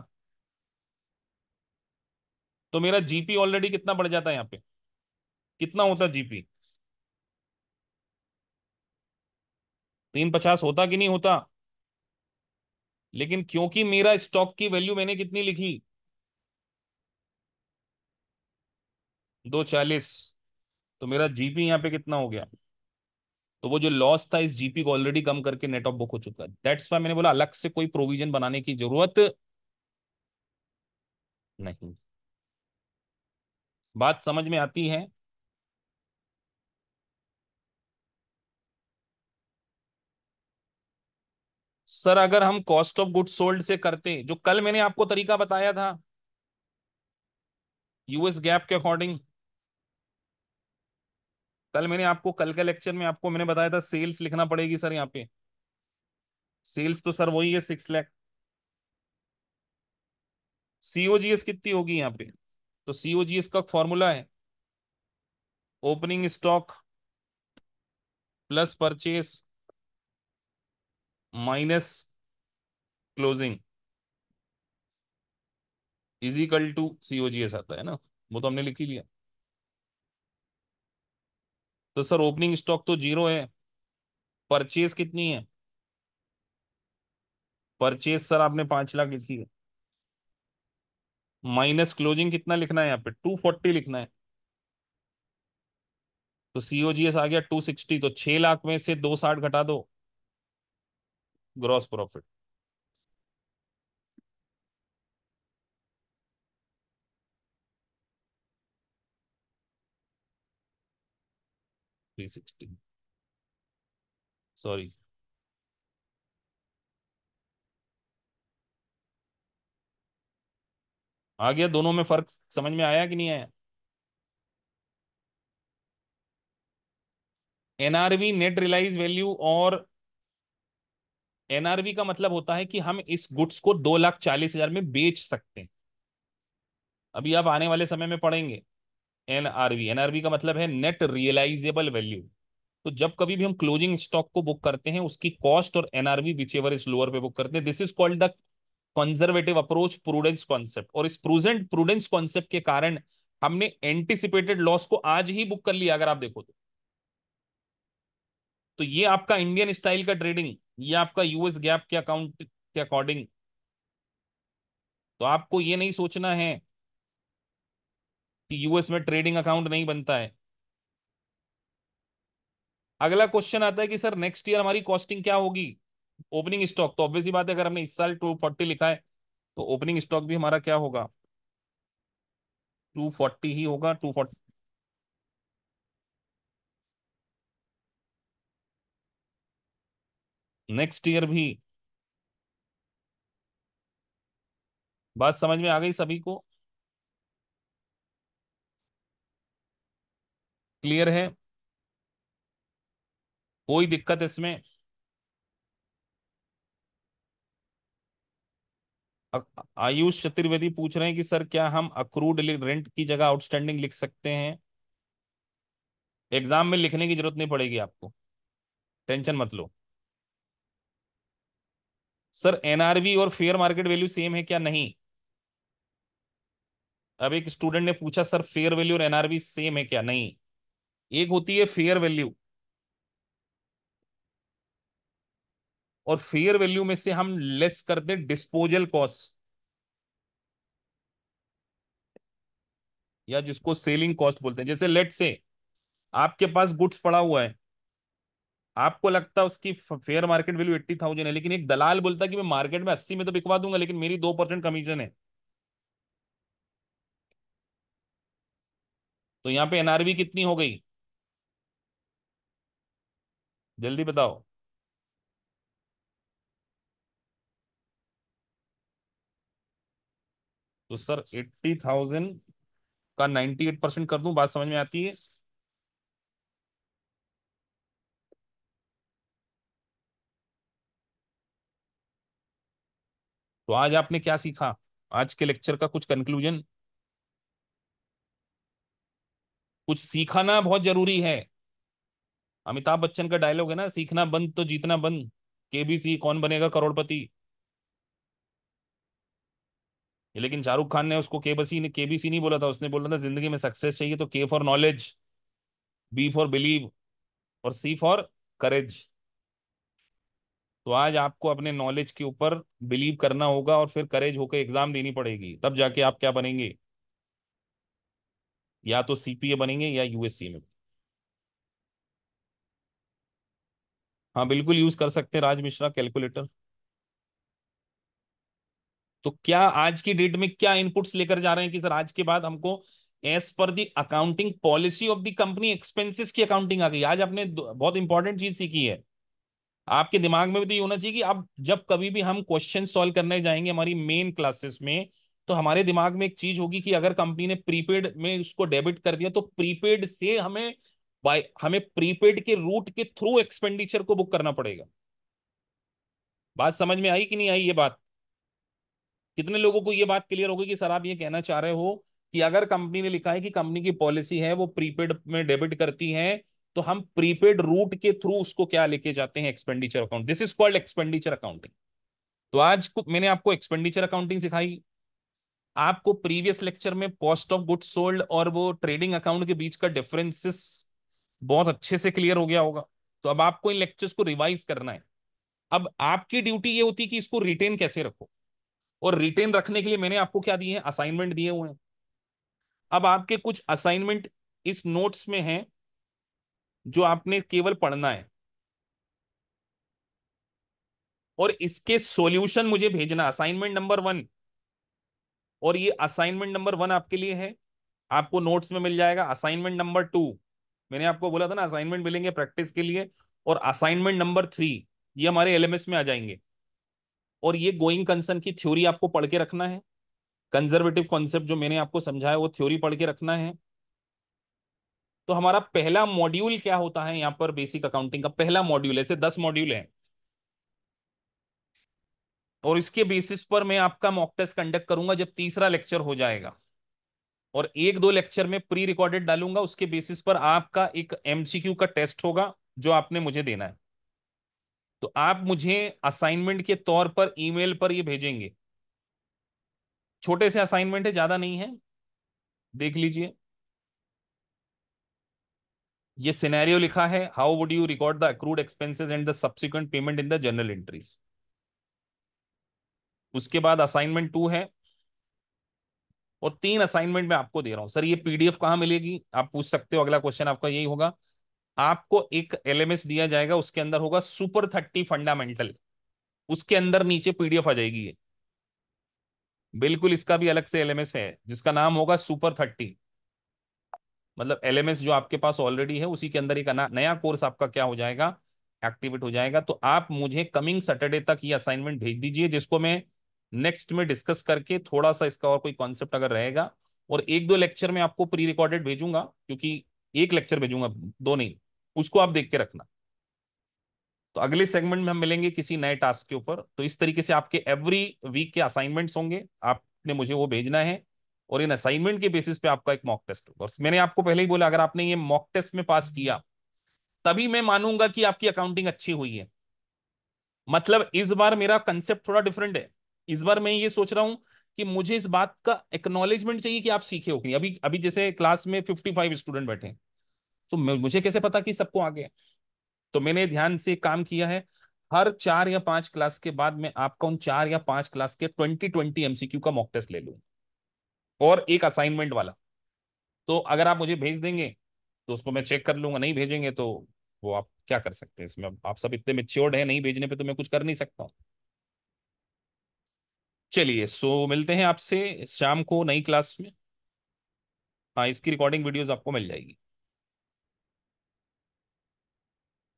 तो मेरा जीपी ऑलरेडी कितना बढ़ जाता है यहाँ पे कितना होता जीपी तीन पचास होता कि नहीं होता लेकिन क्योंकि मेरा स्टॉक की वैल्यू मैंने कितनी लिखी दो चालीस तो मेरा जीपी यहां पे कितना हो गया तो वो जो लॉस था इस जीपी को ऑलरेडी कम करके नेट ऑफ बुक हो चुका है दैट्स वाई मैंने बोला अलग से कोई प्रोविजन बनाने की जरूरत नहीं बात समझ में आती है सर अगर हम कॉस्ट ऑफ गुड सोल्ड से करते जो कल मैंने आपको तरीका बताया था यूएस गैप के अकॉर्डिंग कल मैंने आपको कल के लेक्चर में आपको मैंने बताया था सेल्स लिखना पड़ेगी सर यहाँ पे सेल्स तो सर वही है सिक्स लैख सीओजीएस कितनी होगी यहाँ पे तो सीओजीएस का फॉर्मूला है opening stock plus purchase minus closing equal to COGS आता है ना वो तो हमने लिख ही लिया तो सर ओपनिंग स्टॉक तो जीरो है परचेज कितनी है परचेज सर आपने पांच लाख लिखी है माइनस क्लोजिंग कितना लिखना है यहाँ पे टू फोर्टी लिखना है तो सीओजीएस आ गया टू सिक्सटी तो छह लाख में से दो साठ घटा दो ग्रॉस प्रॉफिट Three sixty. आ गया दोनों में फर्क समझ में आया कि नहीं आया एनआरवी नेट रिलाइज वैल्यू और एनआरवी का मतलब होता है कि हम इस गुड्स को दो लाख चालीस हजार में बेच सकते हैं अभी आप आने वाले समय में पढ़ेंगे एनआरवी एनआरवी का मतलब है नेट रियलाइजेबल वैल्यू तो जब कभी भी हम क्लोजिंग स्टॉक को बुक करते हैं उसकी कॉस्ट और एनआरवी एवर इज लोअर पे बुक करते हैं this is called the conservative approach prudence concept और इस प्रूजेंट प्रूडेंस कॉन्सेप्ट के कारण हमने एंटीसिपेटेड लॉस को आज ही बुक कर लिया अगर आप देखो तो तो ये आपका इंडियन स्टाइल का ट्रेडिंग ये आपका यूएस गैप के अकाउंट के अकॉर्डिंग तो आपको ये नहीं सोचना है कि यूएस में ट्रेडिंग अकाउंट नहीं बनता है अगला क्वेश्चन आता है कि सर नेक्स्ट ईयर हमारी कॉस्टिंग क्या होगी ओपनिंग स्टॉक तो ऑब्वियसली बात है अगर हमने इस साल टू फोर्टी लिखा है तो ओपनिंग स्टॉक भी हमारा क्या होगा टू फोर्टी ही होगा टू फोर्टी नेक्स्ट ईयर भी बात समझ में आ गई सभी को क्लियर है कोई दिक्कत इसमें आयुष चतुर्वेदी पूछ रहे हैं कि सर क्या हम अक्रूड रेंट की जगह आउटस्टैंडिंग लिख सकते हैं एग्जाम में लिखने की जरूरत नहीं पड़ेगी आपको टेंशन मत लो सर एनआरवी और फेयर मार्केट वैल्यू सेम है क्या नहीं अब एक स्टूडेंट ने पूछा सर फेयर वैल्यू और एनआरवी सेम है क्या नहीं एक होती है फेयर वैल्यू और फेयर वैल्यू में से हम लेस करते हैं डिस्पोजल कॉस्ट या जिसको सेलिंग कॉस्ट बोलते हैं जैसे लेट से आपके पास गुड्स पड़ा हुआ है आपको लगता है उसकी fair market value eighty thousand है लेकिन एक दलाल बोलता है कि मैं मार्केट में अस्सी में तो बिकवा दूंगा लेकिन मेरी दो परसेंट कमीशन है तो यहां पे एनआरवी कितनी हो गई जल्दी बताओ तो सर एट्टी थाउजेंड का नाइन्टी एट परसेंट कर दूं बात समझ में आती है तो आज आपने क्या सीखा आज के लेक्चर का कुछ कंक्लूजन कुछ सीखाना बहुत जरूरी है अमिताभ बच्चन का डायलॉग है ना सीखना बंद तो जीतना बंद केबीसी कौन बनेगा करोड़पति लेकिन शाहरुख खान ने उसको केबीसी ने केबीसी नहीं बोला था उसने बोला था जिंदगी में सक्सेस चाहिए तो K for knowledge B for believe और सी फॉर करेज तो आज आपको अपने नॉलेज के ऊपर बिलीव करना होगा और फिर करेज होकर एग्जाम देनी पड़ेगी तब जाके आप क्या बनेंगे या तो सीपीए बनेंगे या यूएससी में हाँ बिल्कुल यूज कर सकते हैं राज मिश्रा कैलकुलेटर तो क्या आज की डेट में क्या इनपुट्स लेकर जा रहे हैं कि सर आज के बाद हमको as per the accounting policy of the company expenses की अकाउंटिंग आ गई आज आपने बहुत इंपॉर्टेंट चीज सीखी है आपके दिमाग में भी तो ये होना चाहिए कि अब जब कभी भी हम क्वेश्चन सॉल्व करने जाएंगे हमारी मेन क्लासेस में तो हमारे दिमाग में एक चीज होगी कि अगर कंपनी ने प्रीपेड में उसको डेबिट कर दिया तो प्रीपेड से हमें बाय हमें प्रीपेड के रूट के थ्रू एक्सपेंडिचर को बुक करना पड़ेगा बात समझ में आई कि नहीं आई ये बात कितने लोगों को ये बात क्लियर होगी कि सर आप ये कहना चाह रहे हो कि अगर कंपनी ने लिखा है कि कंपनी की पॉलिसी है वो प्रीपेड में डेबिट करती है तो हम प्रीपेड रूट के थ्रू उसको क्या लेके जाते हैं expenditure account this is called expenditure accounting तो आज मैंने आपको एक्सपेंडिचर अकाउंटिंग सिखाई आपको प्रीवियस लेक्चर में कॉस्ट ऑफ गुड्स सोल्ड और वो ट्रेडिंग अकाउंट के बीच का डिफरेंसेस बहुत अच्छे से क्लियर हो गया होगा तो अब आपको इन लेक्चर्स को रिवाइज करना है अब आपकी ड्यूटी ये होती है कि इसको रिटेन कैसे रखो और रिटेन रखने के लिए मैंने आपको क्या दिए हैं असाइनमेंट दिए हुए हैं अब आपके कुछ असाइनमेंट इस नोट्स में हैं जो आपने केवल पढ़ना है और इसके सॉल्यूशन मुझे भेजना असाइनमेंट नंबर वन और ये असाइनमेंट नंबर वन आपके लिए है आपको नोट्स में मिल जाएगा असाइनमेंट नंबर टू मैंने आपको बोला था ना असाइनमेंट मिलेंगे प्रैक्टिस के लिए और असाइनमेंट नंबर थ्री ये हमारे एलएमएस में आ जाएंगे और ये गोइंग कंसर्न की थ्योरी आपको पढ़ के रखना है कंजर्वेटिव कॉन्सेप्ट जो मैंने आपको समझाया वो थ्योरी पढ़ के रखना है तो हमारा पहला मॉड्यूल क्या होता है यहाँ पर बेसिक अकाउंटिंग का पहला मॉड्यूल ऐसे दस मॉड्यूल है और इसके बेसिस पर मैं आपका मॉक टेस्ट कंडक्ट करूंगा जब तीसरा लेक्चर हो जाएगा और एक दो लेक्चर में प्री रिकॉर्डेड डालूंगा उसके बेसिस पर आपका एक एमसीक्यू का टेस्ट होगा जो आपने मुझे देना है तो आप मुझे असाइनमेंट के तौर पर ईमेल पर ये भेजेंगे छोटे से असाइनमेंट है ज्यादा नहीं है देख लीजिए ये सिनेरियो लिखा है how would you record the accrued expenses and the subsequent payment in the journal entries उसके बाद असाइनमेंट टू है और तीन असाइनमेंट में आपको दे रहा हूं सर ये पीडीएफ कहां मिलेगी आप पूछ सकते हो अगला क्वेश्चन आपका यही होगा आपको एक एलएमएस दिया जाएगा उसके अंदर होगा सुपर थर्टी फंडामेंटल उसके अंदर नीचे पीडीएफ आ जाएगी बिल्कुल इसका भी अलग से एलएमएस है जिसका नाम होगा सुपर थर्टी मतलब एलएमएस जो आपके पास ऑलरेडी है उसी के अंदर एक नया कोर्स आपका क्या हो जाएगा एक्टिवेट हो जाएगा तो आप मुझे कमिंग सैटरडे तक ये असाइनमेंट भेज दीजिए जिसको मैं नेक्स्ट में डिस्कस करके थोड़ा सा इसका और कोई कॉन्सेप्ट अगर रहेगा और एक दो लेक्चर में आपको प्री रिकॉर्डेड भेजूंगा क्योंकि एक लेक्चर भेजूंगा दो नहीं उसको आप देख के रखना तो अगले सेगमेंट में हम मिलेंगे किसी नए टास्क के ऊपर तो इस तरीके से आपके एवरी वीक के असाइनमेंट्स होंगे आपने मुझे वो भेजना है और इन असाइनमेंट के बेसिस पे आपका एक मॉक टेस्ट होगा मैंने आपको पहले ही बोला अगर आपने ये मॉक टेस्ट में पास किया तभी मैं मानूंगा कि आपकी अकाउंटिंग अच्छी हुई है मतलब इस बार मेरा कंसेप्ट थोड़ा डिफरेंट है इस बार मैं ये सोच रहा हूं कि मुझे इस बात का एक्नोलेजमेंट चाहिए कि आप सीखे हो अभी अभी जैसे क्लास में फिफ्टी फाइव स्टूडेंट बैठे तो मुझे कैसे पता कि सबको आगे तो मैंने ध्यान से काम किया है हर चार या पांच क्लास के बाद मैं आपका उन चार या पांच क्लास के ट्वेंटी ट्वेंटी एमसीक्यू का मॉक टेस्ट ले लूंगा और एक असाइनमेंट वाला तो अगर आप मुझे भेज देंगे तो उसको मैं चेक कर लूंगा नहीं भेजेंगे तो वो आप क्या कर सकते हैं इसमें आप सब इतने मेच्योर्ड हैं नहीं भेजने पे तो मैं कुछ कर नहीं सकता हूँ चलिए सो मिलते हैं आपसे शाम को नई क्लास में हाँ इसकी रिकॉर्डिंग वीडियोस आपको मिल जाएगी